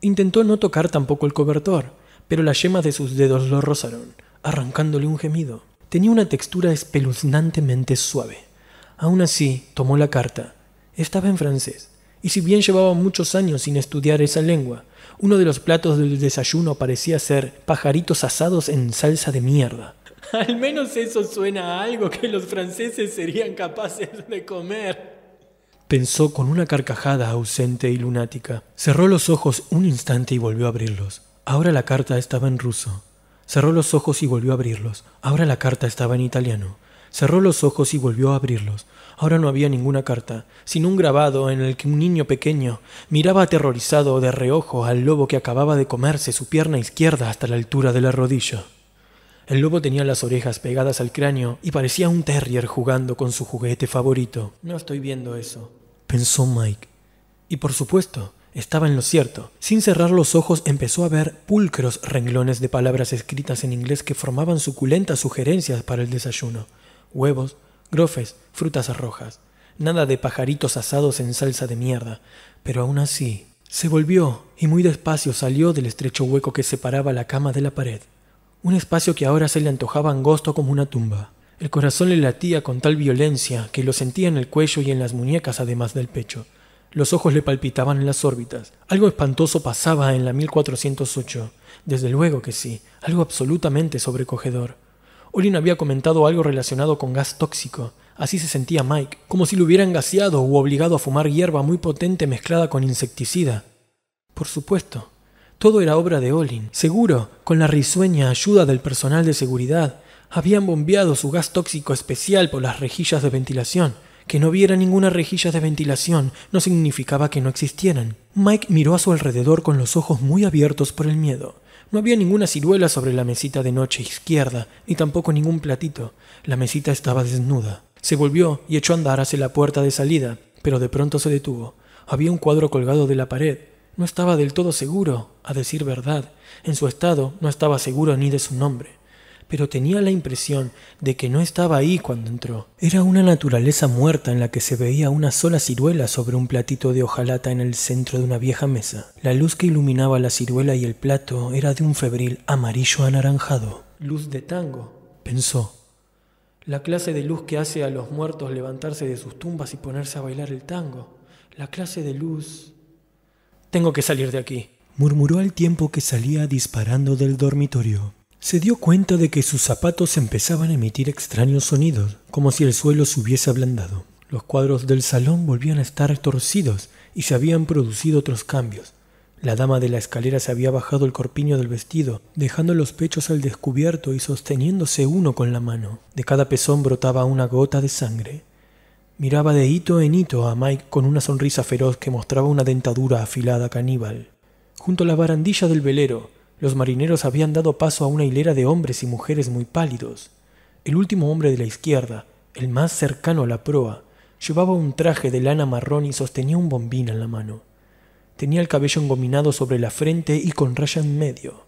Intentó no tocar tampoco el cobertor, pero las yemas de sus dedos lo rozaron, arrancándole un gemido. Tenía una textura espeluznantemente suave. Aún así, tomó la carta. Estaba en francés, y si bien llevaba muchos años sin estudiar esa lengua, uno de los platos del desayuno parecía ser pajaritos asados en salsa de mierda. Al menos eso suena a algo que los franceses serían capaces de comer. Pensó con una carcajada ausente y lunática. Cerró los ojos un instante y volvió a abrirlos. Ahora la carta estaba en ruso. Cerró los ojos y volvió a abrirlos. Ahora la carta estaba en italiano. Cerró los ojos y volvió a abrirlos. Ahora no había ninguna carta, sino un grabado en el que un niño pequeño miraba aterrorizado de reojo al lobo que acababa de comerse su pierna izquierda hasta la altura de la rodilla. El lobo tenía las orejas pegadas al cráneo y parecía un terrier jugando con su juguete favorito. No estoy viendo eso, pensó Mike. Y por supuesto, estaba en lo cierto. Sin cerrar los ojos empezó a ver pulcros renglones de palabras escritas en inglés que formaban suculentas sugerencias para el desayuno. Huevos, Grofes, frutas rojas. Nada de pajaritos asados en salsa de mierda. Pero aún así, se volvió y muy despacio salió del estrecho hueco que separaba la cama de la pared. Un espacio que ahora se le antojaba angosto como una tumba. El corazón le latía con tal violencia que lo sentía en el cuello y en las muñecas además del pecho. Los ojos le palpitaban en las órbitas. Algo espantoso pasaba en la 1408. Desde luego que sí, algo absolutamente sobrecogedor. Olin había comentado algo relacionado con gas tóxico. Así se sentía Mike, como si lo hubieran gaseado u obligado a fumar hierba muy potente mezclada con insecticida. Por supuesto, todo era obra de Olin. Seguro, con la risueña ayuda del personal de seguridad, habían bombeado su gas tóxico especial por las rejillas de ventilación. Que no viera ninguna rejilla de ventilación no significaba que no existieran. Mike miró a su alrededor con los ojos muy abiertos por el miedo. No había ninguna ciruela sobre la mesita de noche izquierda, ni tampoco ningún platito. La mesita estaba desnuda. Se volvió y echó a andar hacia la puerta de salida, pero de pronto se detuvo. Había un cuadro colgado de la pared. No estaba del todo seguro, a decir verdad. En su estado no estaba seguro ni de su nombre pero tenía la impresión de que no estaba ahí cuando entró. Era una naturaleza muerta en la que se veía una sola ciruela sobre un platito de hojalata en el centro de una vieja mesa. La luz que iluminaba la ciruela y el plato era de un febril amarillo anaranjado. Luz de tango, pensó. La clase de luz que hace a los muertos levantarse de sus tumbas y ponerse a bailar el tango. La clase de luz... Tengo que salir de aquí, murmuró al tiempo que salía disparando del dormitorio. Se dio cuenta de que sus zapatos empezaban a emitir extraños sonidos, como si el suelo se hubiese ablandado. Los cuadros del salón volvían a estar torcidos y se habían producido otros cambios. La dama de la escalera se había bajado el corpiño del vestido, dejando los pechos al descubierto y sosteniéndose uno con la mano. De cada pezón brotaba una gota de sangre. Miraba de hito en hito a Mike con una sonrisa feroz que mostraba una dentadura afilada caníbal. Junto a la barandilla del velero, los marineros habían dado paso a una hilera de hombres y mujeres muy pálidos. El último hombre de la izquierda, el más cercano a la proa, llevaba un traje de lana marrón y sostenía un bombín en la mano. Tenía el cabello engominado sobre la frente y con raya en medio.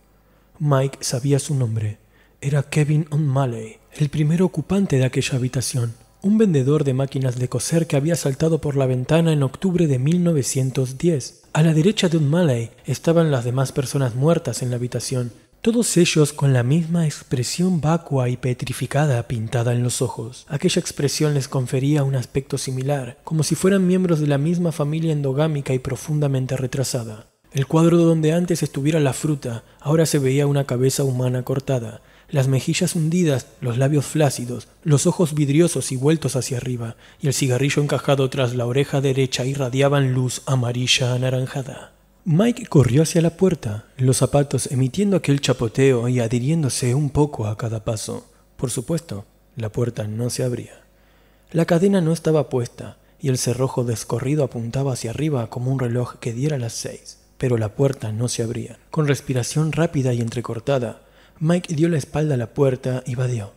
Mike sabía su nombre. Era Kevin O'Malley, el primer ocupante de aquella habitación un vendedor de máquinas de coser que había saltado por la ventana en octubre de 1910. A la derecha de un Malay estaban las demás personas muertas en la habitación, todos ellos con la misma expresión vacua y petrificada pintada en los ojos. Aquella expresión les confería un aspecto similar, como si fueran miembros de la misma familia endogámica y profundamente retrasada. El cuadro donde antes estuviera la fruta, ahora se veía una cabeza humana cortada, las mejillas hundidas, los labios flácidos, los ojos vidriosos y vueltos hacia arriba, y el cigarrillo encajado tras la oreja derecha irradiaban luz amarilla anaranjada. Mike corrió hacia la puerta, los zapatos emitiendo aquel chapoteo y adhiriéndose un poco a cada paso. Por supuesto, la puerta no se abría. La cadena no estaba puesta, y el cerrojo descorrido apuntaba hacia arriba como un reloj que diera las seis, pero la puerta no se abría. Con respiración rápida y entrecortada, Mike dio la espalda a la puerta y vadeó.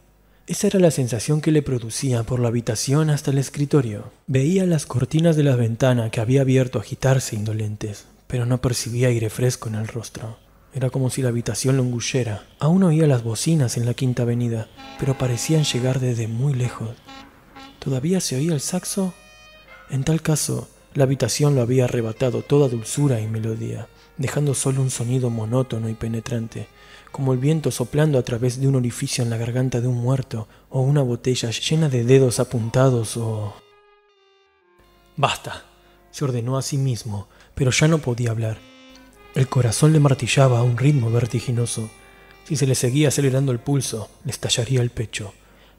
Esa era la sensación que le producía por la habitación hasta el escritorio. Veía las cortinas de la ventanas que había abierto agitarse indolentes, pero no percibía aire fresco en el rostro. Era como si la habitación lo engullera. Aún oía las bocinas en la quinta avenida, pero parecían llegar desde muy lejos. ¿Todavía se oía el saxo? En tal caso, la habitación lo había arrebatado toda dulzura y melodía, dejando solo un sonido monótono y penetrante, como el viento soplando a través de un orificio en la garganta de un muerto, o una botella llena de dedos apuntados, o... Basta, se ordenó a sí mismo, pero ya no podía hablar. El corazón le martillaba a un ritmo vertiginoso. Si se le seguía acelerando el pulso, le estallaría el pecho.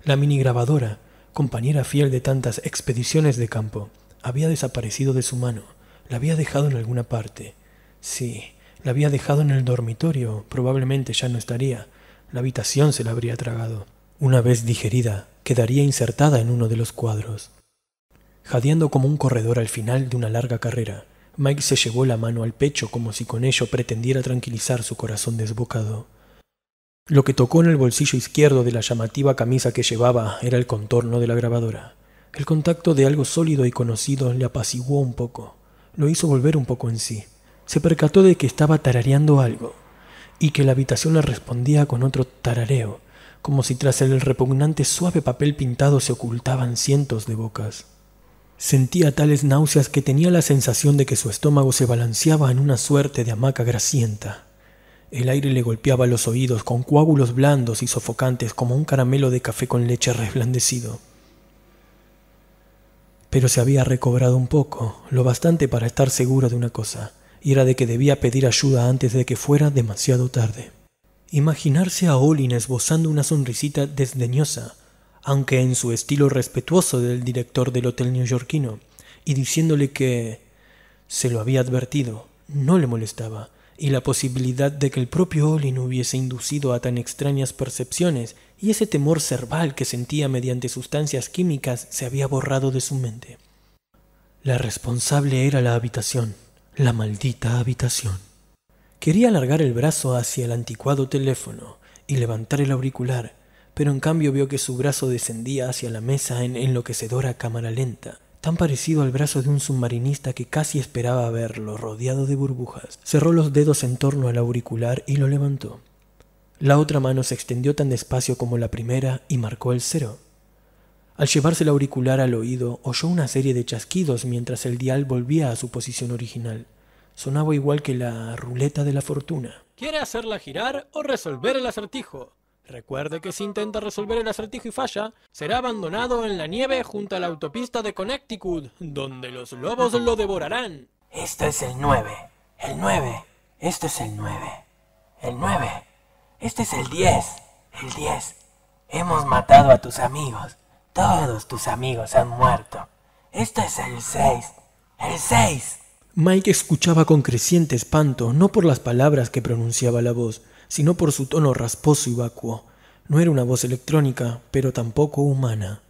La mini grabadora, compañera fiel de tantas expediciones de campo, había desaparecido de su mano. La había dejado en alguna parte. Sí, la había dejado en el dormitorio, probablemente ya no estaría. La habitación se la habría tragado. Una vez digerida, quedaría insertada en uno de los cuadros. Jadeando como un corredor al final de una larga carrera, Mike se llevó la mano al pecho como si con ello pretendiera tranquilizar su corazón desbocado. Lo que tocó en el bolsillo izquierdo de la llamativa camisa que llevaba era el contorno de la grabadora. El contacto de algo sólido y conocido le apaciguó un poco, lo hizo volver un poco en sí se percató de que estaba tarareando algo y que la habitación le respondía con otro tarareo, como si tras el repugnante suave papel pintado se ocultaban cientos de bocas. Sentía tales náuseas que tenía la sensación de que su estómago se balanceaba en una suerte de hamaca grasienta. El aire le golpeaba los oídos con coágulos blandos y sofocantes como un caramelo de café con leche resblandecido. Pero se había recobrado un poco, lo bastante para estar seguro de una cosa y era de que debía pedir ayuda antes de que fuera demasiado tarde. Imaginarse a Olin esbozando una sonrisita desdeñosa, aunque en su estilo respetuoso del director del hotel neoyorquino, y diciéndole que se lo había advertido, no le molestaba, y la posibilidad de que el propio Olin hubiese inducido a tan extrañas percepciones y ese temor cerval que sentía mediante sustancias químicas se había borrado de su mente. La responsable era la habitación la maldita habitación. Quería alargar el brazo hacia el anticuado teléfono y levantar el auricular, pero en cambio vio que su brazo descendía hacia la mesa en enloquecedora cámara lenta, tan parecido al brazo de un submarinista que casi esperaba verlo rodeado de burbujas. Cerró los dedos en torno al auricular y lo levantó. La otra mano se extendió tan despacio como la primera y marcó el cero. Al llevarse el auricular al oído, oyó una serie de chasquidos mientras el dial volvía a su posición original. Sonaba igual que la ruleta de la fortuna. ¿Quiere hacerla girar o resolver el acertijo? Recuerde que si intenta resolver el acertijo y falla, será abandonado en la nieve junto a la autopista de Connecticut, donde los lobos lo devorarán. Esto es el 9. El 9. Esto es el 9. El 9. Este es el 10. El 10. Este este Hemos matado a tus amigos. Todos tus amigos han muerto. Esto es el 6. El 6. Mike escuchaba con creciente espanto, no por las palabras que pronunciaba la voz, sino por su tono rasposo y vacuo. No era una voz electrónica, pero tampoco humana.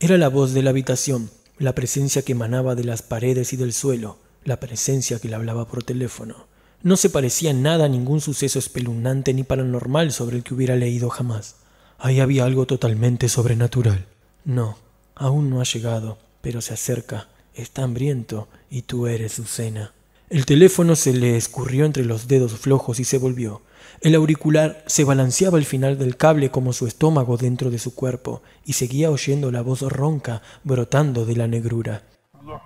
Era la voz de la habitación, la presencia que emanaba de las paredes y del suelo, la presencia que le hablaba por teléfono. No se parecía nada a ningún suceso espeluznante ni paranormal sobre el que hubiera leído jamás. Ahí había algo totalmente sobrenatural. No, aún no ha llegado, pero se acerca está hambriento y tú eres su cena. El teléfono se le escurrió entre los dedos flojos y se volvió. El auricular se balanceaba al final del cable como su estómago dentro de su cuerpo y seguía oyendo la voz ronca brotando de la negrura. 18.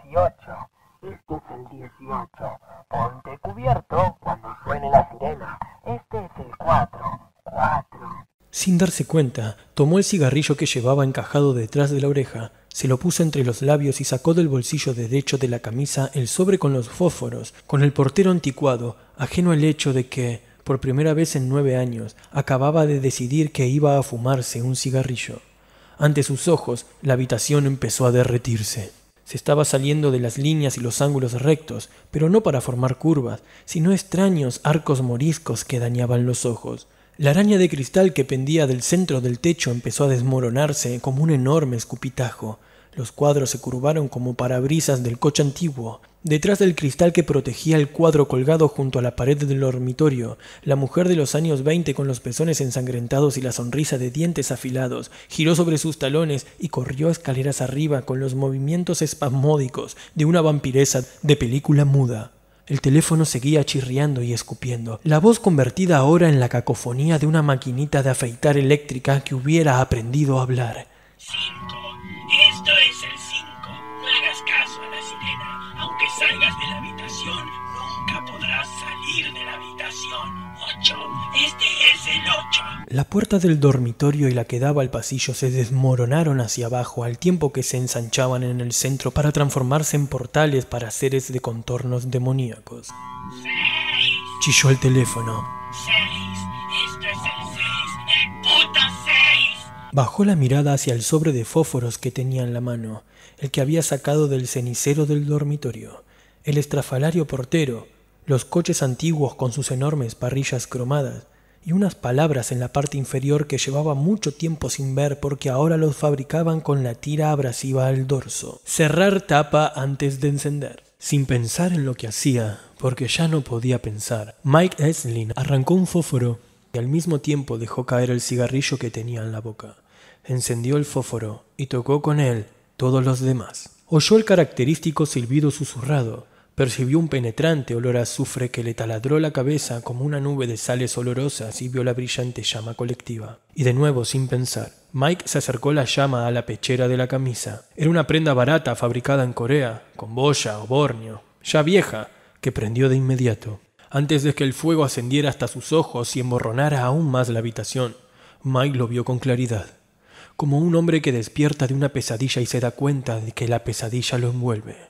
Este es el 18. Ponte cubierto cuando suene la sirena. Este es el 4. 4. Sin darse cuenta, tomó el cigarrillo que llevaba encajado detrás de la oreja, se lo puso entre los labios y sacó del bolsillo derecho de la camisa el sobre con los fósforos, con el portero anticuado, ajeno al hecho de que, por primera vez en nueve años, acababa de decidir que iba a fumarse un cigarrillo. Ante sus ojos, la habitación empezó a derretirse. Se estaba saliendo de las líneas y los ángulos rectos, pero no para formar curvas, sino extraños arcos moriscos que dañaban los ojos. La araña de cristal que pendía del centro del techo empezó a desmoronarse como un enorme escupitajo. Los cuadros se curvaron como parabrisas del coche antiguo. Detrás del cristal que protegía el cuadro colgado junto a la pared del dormitorio, la mujer de los años 20 con los pezones ensangrentados y la sonrisa de dientes afilados, giró sobre sus talones y corrió escaleras arriba con los movimientos espasmódicos de una vampiresa de película muda. El teléfono seguía chirriando y escupiendo, la voz convertida ahora en la cacofonía de una maquinita de afeitar eléctrica que hubiera aprendido a hablar. Cinco. Esto es el cinco. No hagas caso a la sirena. Aunque salgas de la habitación, nunca podrás salir de la habitación. Ocho. Este es el ocho. La puerta del dormitorio y la que daba al pasillo se desmoronaron hacia abajo al tiempo que se ensanchaban en el centro para transformarse en portales para seres de contornos demoníacos. Chilló el teléfono. Bajó la mirada hacia el sobre de fósforos que tenía en la mano, el que había sacado del cenicero del dormitorio, el estrafalario portero, los coches antiguos con sus enormes parrillas cromadas, y unas palabras en la parte inferior que llevaba mucho tiempo sin ver porque ahora los fabricaban con la tira abrasiva al dorso. Cerrar tapa antes de encender. Sin pensar en lo que hacía, porque ya no podía pensar, Mike Eslin arrancó un fósforo y al mismo tiempo dejó caer el cigarrillo que tenía en la boca. Encendió el fósforo y tocó con él todos los demás. Oyó el característico silbido susurrado Percibió un penetrante olor a azufre que le taladró la cabeza como una nube de sales olorosas y vio la brillante llama colectiva. Y de nuevo, sin pensar, Mike se acercó la llama a la pechera de la camisa. Era una prenda barata fabricada en Corea, con boya o borneo, ya vieja, que prendió de inmediato. Antes de que el fuego ascendiera hasta sus ojos y emborronara aún más la habitación, Mike lo vio con claridad como un hombre que despierta de una pesadilla y se da cuenta de que la pesadilla lo envuelve.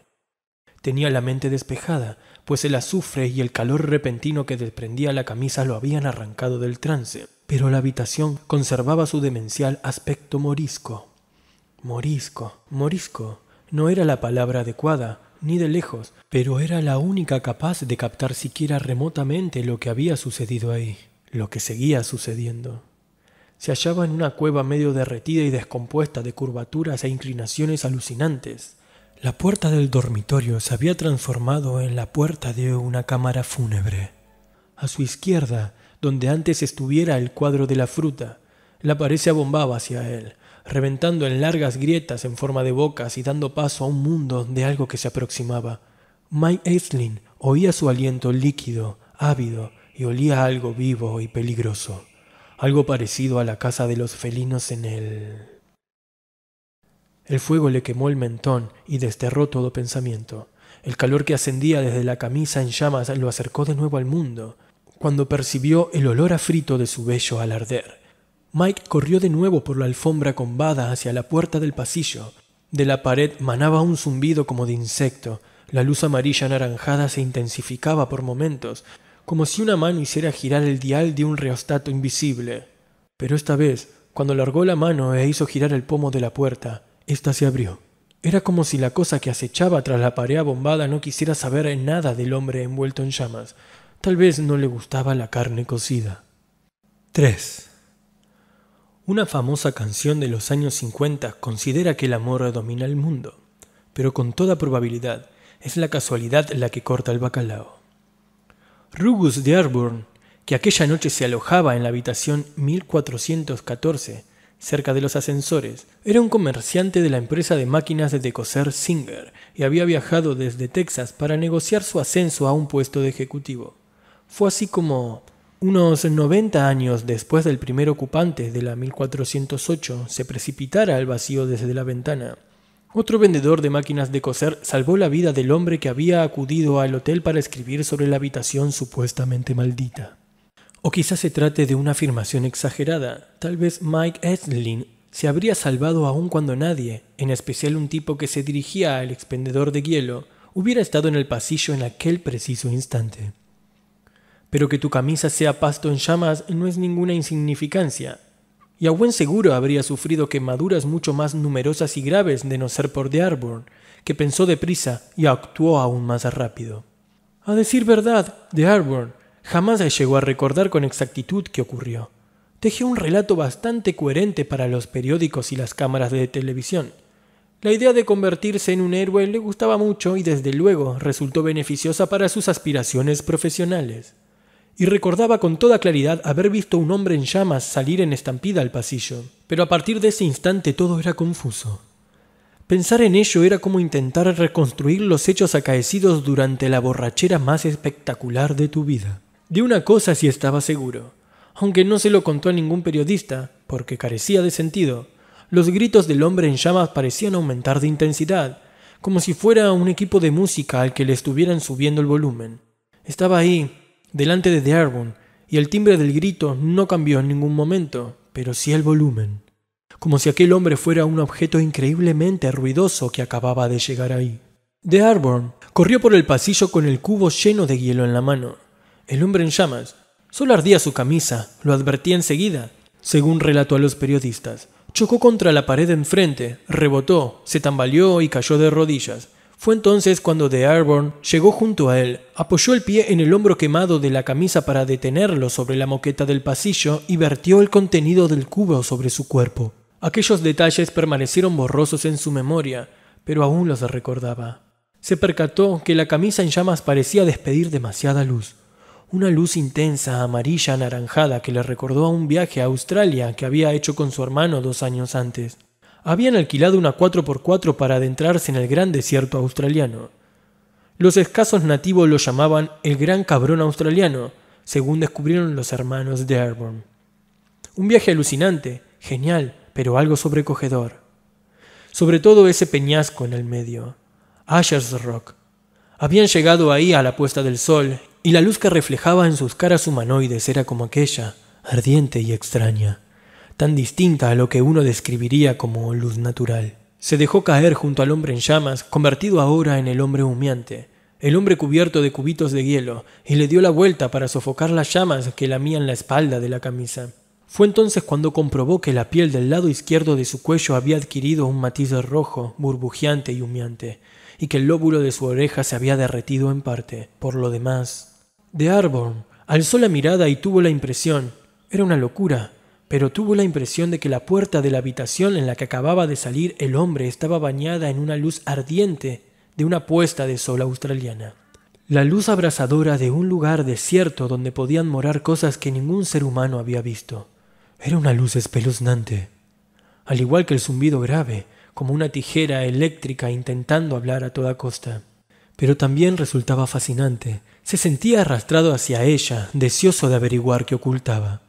Tenía la mente despejada, pues el azufre y el calor repentino que desprendía la camisa lo habían arrancado del trance, pero la habitación conservaba su demencial aspecto morisco. Morisco, morisco, no era la palabra adecuada, ni de lejos, pero era la única capaz de captar siquiera remotamente lo que había sucedido ahí, lo que seguía sucediendo. Se hallaba en una cueva medio derretida y descompuesta de curvaturas e inclinaciones alucinantes. La puerta del dormitorio se había transformado en la puerta de una cámara fúnebre. A su izquierda, donde antes estuviera el cuadro de la fruta, la pared se abombaba hacia él, reventando en largas grietas en forma de bocas y dando paso a un mundo de algo que se aproximaba. Mike Aislin oía su aliento líquido, ávido, y olía algo vivo y peligroso, algo parecido a la casa de los felinos en el... El fuego le quemó el mentón y desterró todo pensamiento. El calor que ascendía desde la camisa en llamas lo acercó de nuevo al mundo, cuando percibió el olor afrito de su bello al arder. Mike corrió de nuevo por la alfombra combada hacia la puerta del pasillo. De la pared manaba un zumbido como de insecto. La luz amarilla anaranjada se intensificaba por momentos, como si una mano hiciera girar el dial de un reostato invisible. Pero esta vez, cuando largó la mano e hizo girar el pomo de la puerta, esta se abrió. Era como si la cosa que acechaba tras la pared bombada no quisiera saber nada del hombre envuelto en llamas. Tal vez no le gustaba la carne cocida. 3. Una famosa canción de los años 50 considera que el amor domina el mundo, pero con toda probabilidad es la casualidad la que corta el bacalao. Rugus de Arburn, que aquella noche se alojaba en la habitación 1414, cerca de los ascensores. Era un comerciante de la empresa de máquinas de coser Singer y había viajado desde Texas para negociar su ascenso a un puesto de ejecutivo. Fue así como, unos 90 años después del primer ocupante de la 1408 se precipitara al vacío desde la ventana. Otro vendedor de máquinas de coser salvó la vida del hombre que había acudido al hotel para escribir sobre la habitación supuestamente maldita. O quizás se trate de una afirmación exagerada. Tal vez Mike Eslin se habría salvado aún cuando nadie, en especial un tipo que se dirigía al expendedor de hielo, hubiera estado en el pasillo en aquel preciso instante. Pero que tu camisa sea pasto en llamas no es ninguna insignificancia, y a buen seguro habría sufrido quemaduras mucho más numerosas y graves de no ser por Dearborn, que pensó deprisa y actuó aún más rápido. A decir verdad, de Jamás llegó a recordar con exactitud qué ocurrió. Tejió un relato bastante coherente para los periódicos y las cámaras de televisión. La idea de convertirse en un héroe le gustaba mucho y desde luego resultó beneficiosa para sus aspiraciones profesionales. Y recordaba con toda claridad haber visto un hombre en llamas salir en estampida al pasillo. Pero a partir de ese instante todo era confuso. Pensar en ello era como intentar reconstruir los hechos acaecidos durante la borrachera más espectacular de tu vida. De una cosa sí estaba seguro, aunque no se lo contó a ningún periodista, porque carecía de sentido. Los gritos del hombre en llamas parecían aumentar de intensidad, como si fuera un equipo de música al que le estuvieran subiendo el volumen. Estaba ahí, delante de Dearborn, y el timbre del grito no cambió en ningún momento, pero sí el volumen, como si aquel hombre fuera un objeto increíblemente ruidoso que acababa de llegar ahí. Dearborn corrió por el pasillo con el cubo lleno de hielo en la mano. El hombre en llamas solo ardía su camisa, lo advertí enseguida. Según relató a los periodistas, chocó contra la pared enfrente, rebotó, se tambaleó y cayó de rodillas. Fue entonces cuando De Airborne llegó junto a él, apoyó el pie en el hombro quemado de la camisa para detenerlo sobre la moqueta del pasillo y vertió el contenido del cubo sobre su cuerpo. Aquellos detalles permanecieron borrosos en su memoria, pero aún los recordaba. Se percató que la camisa en llamas parecía despedir demasiada luz una luz intensa, amarilla, anaranjada que le recordó a un viaje a Australia que había hecho con su hermano dos años antes. Habían alquilado una 4x4 para adentrarse en el gran desierto australiano. Los escasos nativos lo llamaban el gran cabrón australiano, según descubrieron los hermanos de Airborne. Un viaje alucinante, genial, pero algo sobrecogedor. Sobre todo ese peñasco en el medio, Asher's Rock. Habían llegado ahí a la puesta del sol y la luz que reflejaba en sus caras humanoides era como aquella, ardiente y extraña, tan distinta a lo que uno describiría como luz natural. Se dejó caer junto al hombre en llamas, convertido ahora en el hombre humeante, el hombre cubierto de cubitos de hielo, y le dio la vuelta para sofocar las llamas que lamían la espalda de la camisa. Fue entonces cuando comprobó que la piel del lado izquierdo de su cuello había adquirido un matiz rojo, burbujeante y humeante, y que el lóbulo de su oreja se había derretido en parte. Por lo demás, de Arborn alzó la mirada y tuvo la impresión, era una locura, pero tuvo la impresión de que la puerta de la habitación en la que acababa de salir el hombre estaba bañada en una luz ardiente de una puesta de sol australiana. La luz abrasadora de un lugar desierto donde podían morar cosas que ningún ser humano había visto. Era una luz espeluznante. Al igual que el zumbido grave, como una tijera eléctrica intentando hablar a toda costa. Pero también resultaba fascinante, se sentía arrastrado hacia ella, deseoso de averiguar qué ocultaba.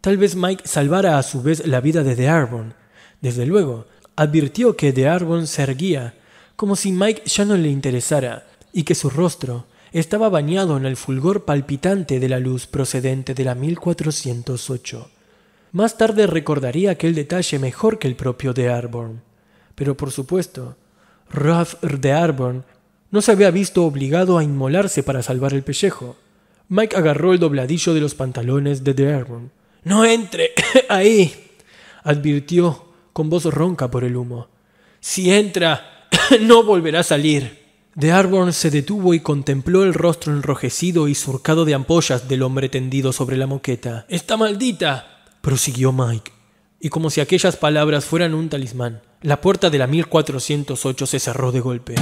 Tal vez Mike salvara a su vez la vida de De Arborn. Desde luego, advirtió que De Arbon se erguía, como si Mike ya no le interesara, y que su rostro estaba bañado en el fulgor palpitante de la luz procedente de la 1408. Más tarde recordaría aquel detalle mejor que el propio de Arborn. Pero por supuesto, Ralph de no se había visto obligado a inmolarse para salvar el pellejo. Mike agarró el dobladillo de los pantalones de Dearborn. ¡No entre! ¡Ahí! advirtió con voz ronca por el humo. Si entra, no volverá a salir. Dearborn se detuvo y contempló el rostro enrojecido y surcado de ampollas del hombre tendido sobre la moqueta. ¡Está maldita! prosiguió Mike. Y como si aquellas palabras fueran un talismán, la puerta de la 1408 se cerró de golpe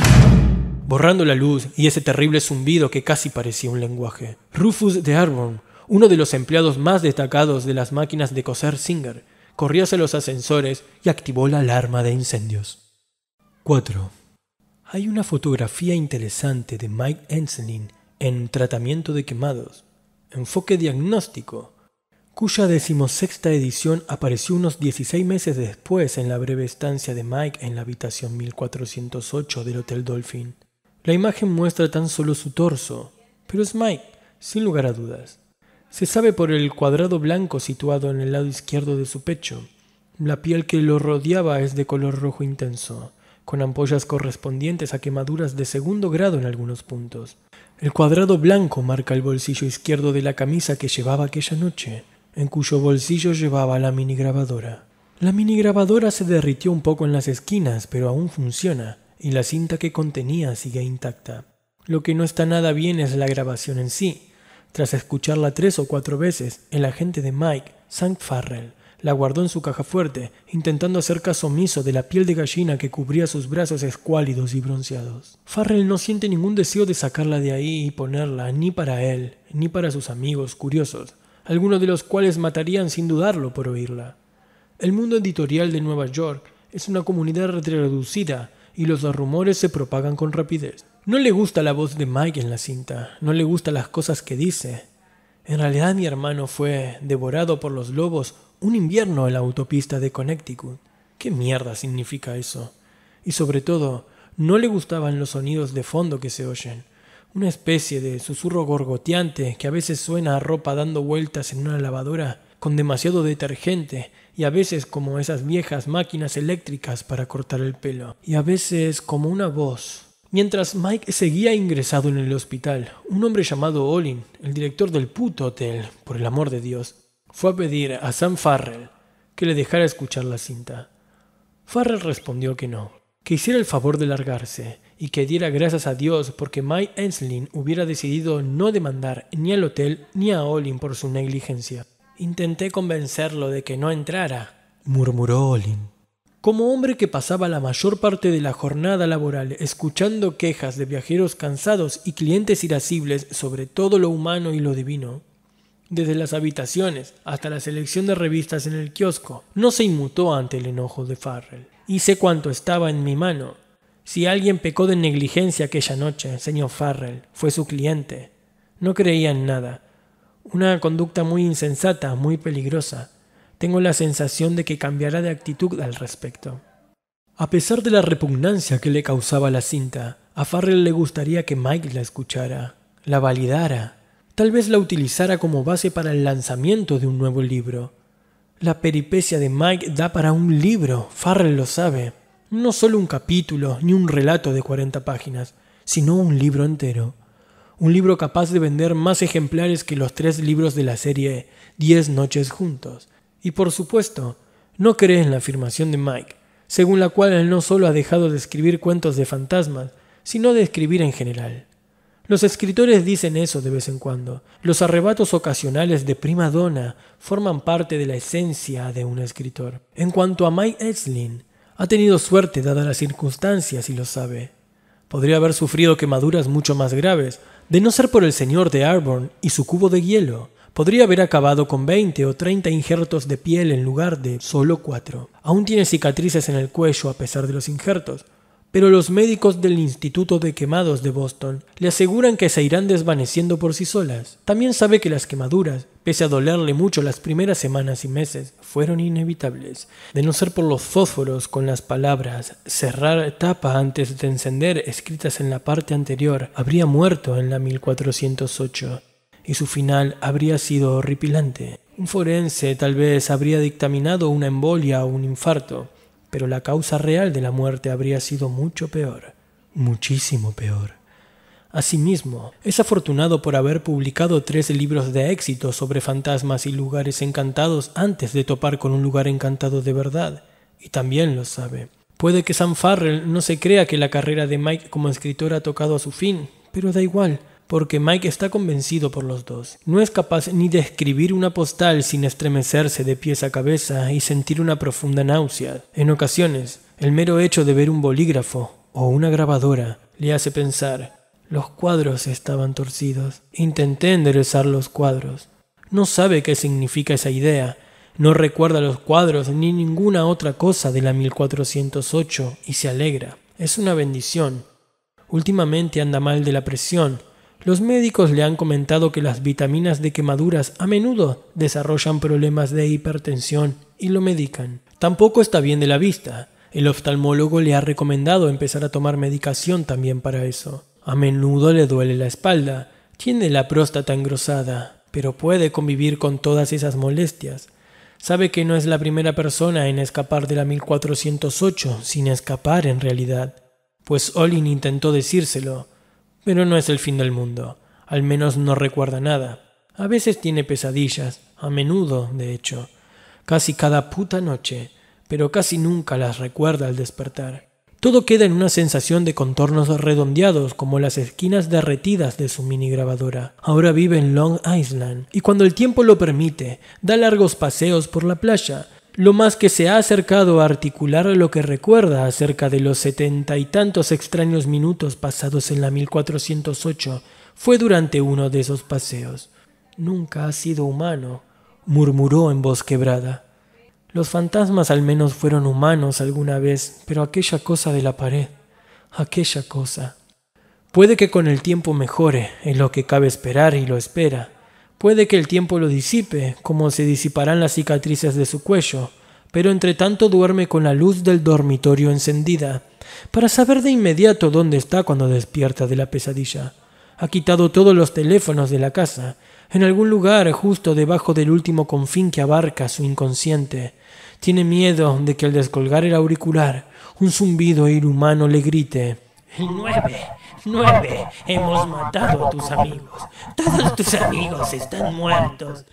borrando la luz y ese terrible zumbido que casi parecía un lenguaje. Rufus de Arbon, uno de los empleados más destacados de las máquinas de coser Singer, corrió hacia los ascensores y activó la alarma de incendios. 4. Hay una fotografía interesante de Mike Enselin en Tratamiento de Quemados, Enfoque Diagnóstico, cuya decimosexta edición apareció unos 16 meses después en la breve estancia de Mike en la habitación 1408 del Hotel Dolphin. La imagen muestra tan solo su torso, pero es Mike, sin lugar a dudas. Se sabe por el cuadrado blanco situado en el lado izquierdo de su pecho. La piel que lo rodeaba es de color rojo intenso, con ampollas correspondientes a quemaduras de segundo grado en algunos puntos. El cuadrado blanco marca el bolsillo izquierdo de la camisa que llevaba aquella noche, en cuyo bolsillo llevaba la mini grabadora. La mini grabadora se derritió un poco en las esquinas, pero aún funciona y la cinta que contenía sigue intacta. Lo que no está nada bien es la grabación en sí. Tras escucharla tres o cuatro veces, el agente de Mike, Sam Farrell, la guardó en su caja fuerte, intentando hacer caso omiso de la piel de gallina que cubría sus brazos escuálidos y bronceados. Farrell no siente ningún deseo de sacarla de ahí y ponerla, ni para él, ni para sus amigos curiosos, algunos de los cuales matarían sin dudarlo por oírla. El mundo editorial de Nueva York es una comunidad reducida y los rumores se propagan con rapidez. No le gusta la voz de Mike en la cinta, no le gustan las cosas que dice. En realidad mi hermano fue devorado por los lobos un invierno en la autopista de Connecticut. ¿Qué mierda significa eso? Y sobre todo, no le gustaban los sonidos de fondo que se oyen. Una especie de susurro gorgoteante que a veces suena a ropa dando vueltas en una lavadora con demasiado detergente y a veces como esas viejas máquinas eléctricas para cortar el pelo, y a veces como una voz. Mientras Mike seguía ingresado en el hospital, un hombre llamado Olin, el director del puto hotel, por el amor de Dios, fue a pedir a Sam Farrell que le dejara escuchar la cinta. Farrell respondió que no, que hiciera el favor de largarse y que diera gracias a Dios porque Mike Enslin hubiera decidido no demandar ni al hotel ni a Olin por su negligencia. Intenté convencerlo de que no entrara, murmuró Olin. Como hombre que pasaba la mayor parte de la jornada laboral escuchando quejas de viajeros cansados y clientes irascibles sobre todo lo humano y lo divino, desde las habitaciones hasta la selección de revistas en el kiosco, no se inmutó ante el enojo de Farrell. Hice cuanto estaba en mi mano. Si alguien pecó de negligencia aquella noche, señor Farrell, fue su cliente. No creía en nada. Una conducta muy insensata, muy peligrosa. Tengo la sensación de que cambiará de actitud al respecto. A pesar de la repugnancia que le causaba la cinta, a Farrell le gustaría que Mike la escuchara, la validara, tal vez la utilizara como base para el lanzamiento de un nuevo libro. La peripecia de Mike da para un libro, Farrell lo sabe. No solo un capítulo, ni un relato de 40 páginas, sino un libro entero un libro capaz de vender más ejemplares que los tres libros de la serie Diez Noches Juntos. Y por supuesto, no cree en la afirmación de Mike, según la cual él no solo ha dejado de escribir cuentos de fantasmas, sino de escribir en general. Los escritores dicen eso de vez en cuando. Los arrebatos ocasionales de prima donna forman parte de la esencia de un escritor. En cuanto a Mike Esling ha tenido suerte dada las circunstancias y lo sabe. Podría haber sufrido quemaduras mucho más graves de no ser por el señor de Arborn y su cubo de hielo, podría haber acabado con 20 o 30 injertos de piel en lugar de solo 4. Aún tiene cicatrices en el cuello a pesar de los injertos, pero los médicos del Instituto de Quemados de Boston le aseguran que se irán desvaneciendo por sí solas. También sabe que las quemaduras, pese a dolerle mucho las primeras semanas y meses, fueron inevitables. De no ser por los fósforos con las palabras cerrar tapa antes de encender escritas en la parte anterior, habría muerto en la 1408 y su final habría sido horripilante. Un forense tal vez habría dictaminado una embolia o un infarto pero la causa real de la muerte habría sido mucho peor, muchísimo peor. Asimismo, es afortunado por haber publicado tres libros de éxito sobre fantasmas y lugares encantados antes de topar con un lugar encantado de verdad, y también lo sabe. Puede que Sam Farrell no se crea que la carrera de Mike como escritor ha tocado a su fin, pero da igual, porque Mike está convencido por los dos. No es capaz ni de escribir una postal sin estremecerse de pies a cabeza y sentir una profunda náusea. En ocasiones, el mero hecho de ver un bolígrafo o una grabadora le hace pensar, los cuadros estaban torcidos. Intenté enderezar los cuadros. No sabe qué significa esa idea. No recuerda los cuadros ni ninguna otra cosa de la 1408 y se alegra. Es una bendición. Últimamente anda mal de la presión los médicos le han comentado que las vitaminas de quemaduras a menudo desarrollan problemas de hipertensión y lo medican. Tampoco está bien de la vista. El oftalmólogo le ha recomendado empezar a tomar medicación también para eso. A menudo le duele la espalda, tiene la próstata engrosada, pero puede convivir con todas esas molestias. Sabe que no es la primera persona en escapar de la 1408 sin escapar en realidad, pues Olin intentó decírselo, pero no es el fin del mundo, al menos no recuerda nada. A veces tiene pesadillas, a menudo, de hecho, casi cada puta noche, pero casi nunca las recuerda al despertar. Todo queda en una sensación de contornos redondeados como las esquinas derretidas de su mini grabadora. Ahora vive en Long Island y cuando el tiempo lo permite, da largos paseos por la playa, lo más que se ha acercado a articular lo que recuerda acerca de los setenta y tantos extraños minutos pasados en la 1408 fue durante uno de esos paseos. Nunca ha sido humano, murmuró en voz quebrada. Los fantasmas al menos fueron humanos alguna vez, pero aquella cosa de la pared, aquella cosa. Puede que con el tiempo mejore, en lo que cabe esperar y lo espera, Puede que el tiempo lo disipe, como se disiparán las cicatrices de su cuello, pero entre tanto duerme con la luz del dormitorio encendida, para saber de inmediato dónde está cuando despierta de la pesadilla. Ha quitado todos los teléfonos de la casa, en algún lugar justo debajo del último confín que abarca su inconsciente. Tiene miedo de que al descolgar el auricular, un zumbido inhumano le grite. El nueve, Nueve. Hemos matado a tus amigos. Todos tus amigos están muertos.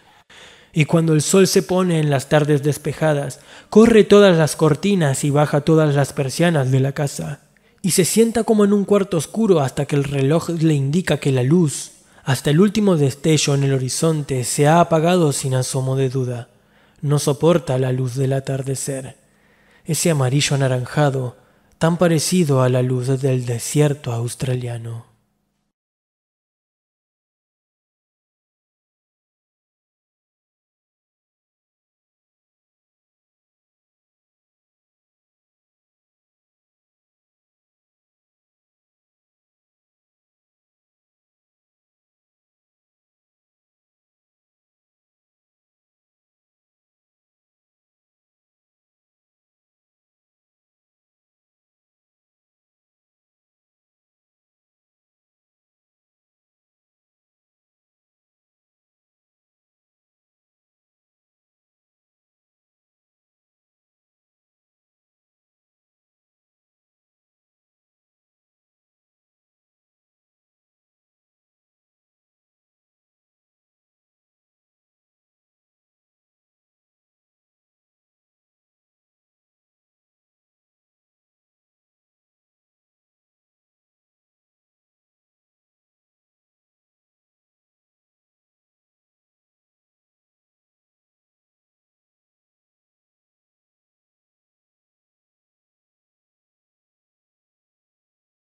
Y cuando el sol se pone en las tardes despejadas, corre todas las cortinas y baja todas las persianas de la casa. Y se sienta como en un cuarto oscuro hasta que el reloj le indica que la luz, hasta el último destello en el horizonte, se ha apagado sin asomo de duda. No soporta la luz del atardecer. Ese amarillo anaranjado, tan parecido a la luz del desierto australiano.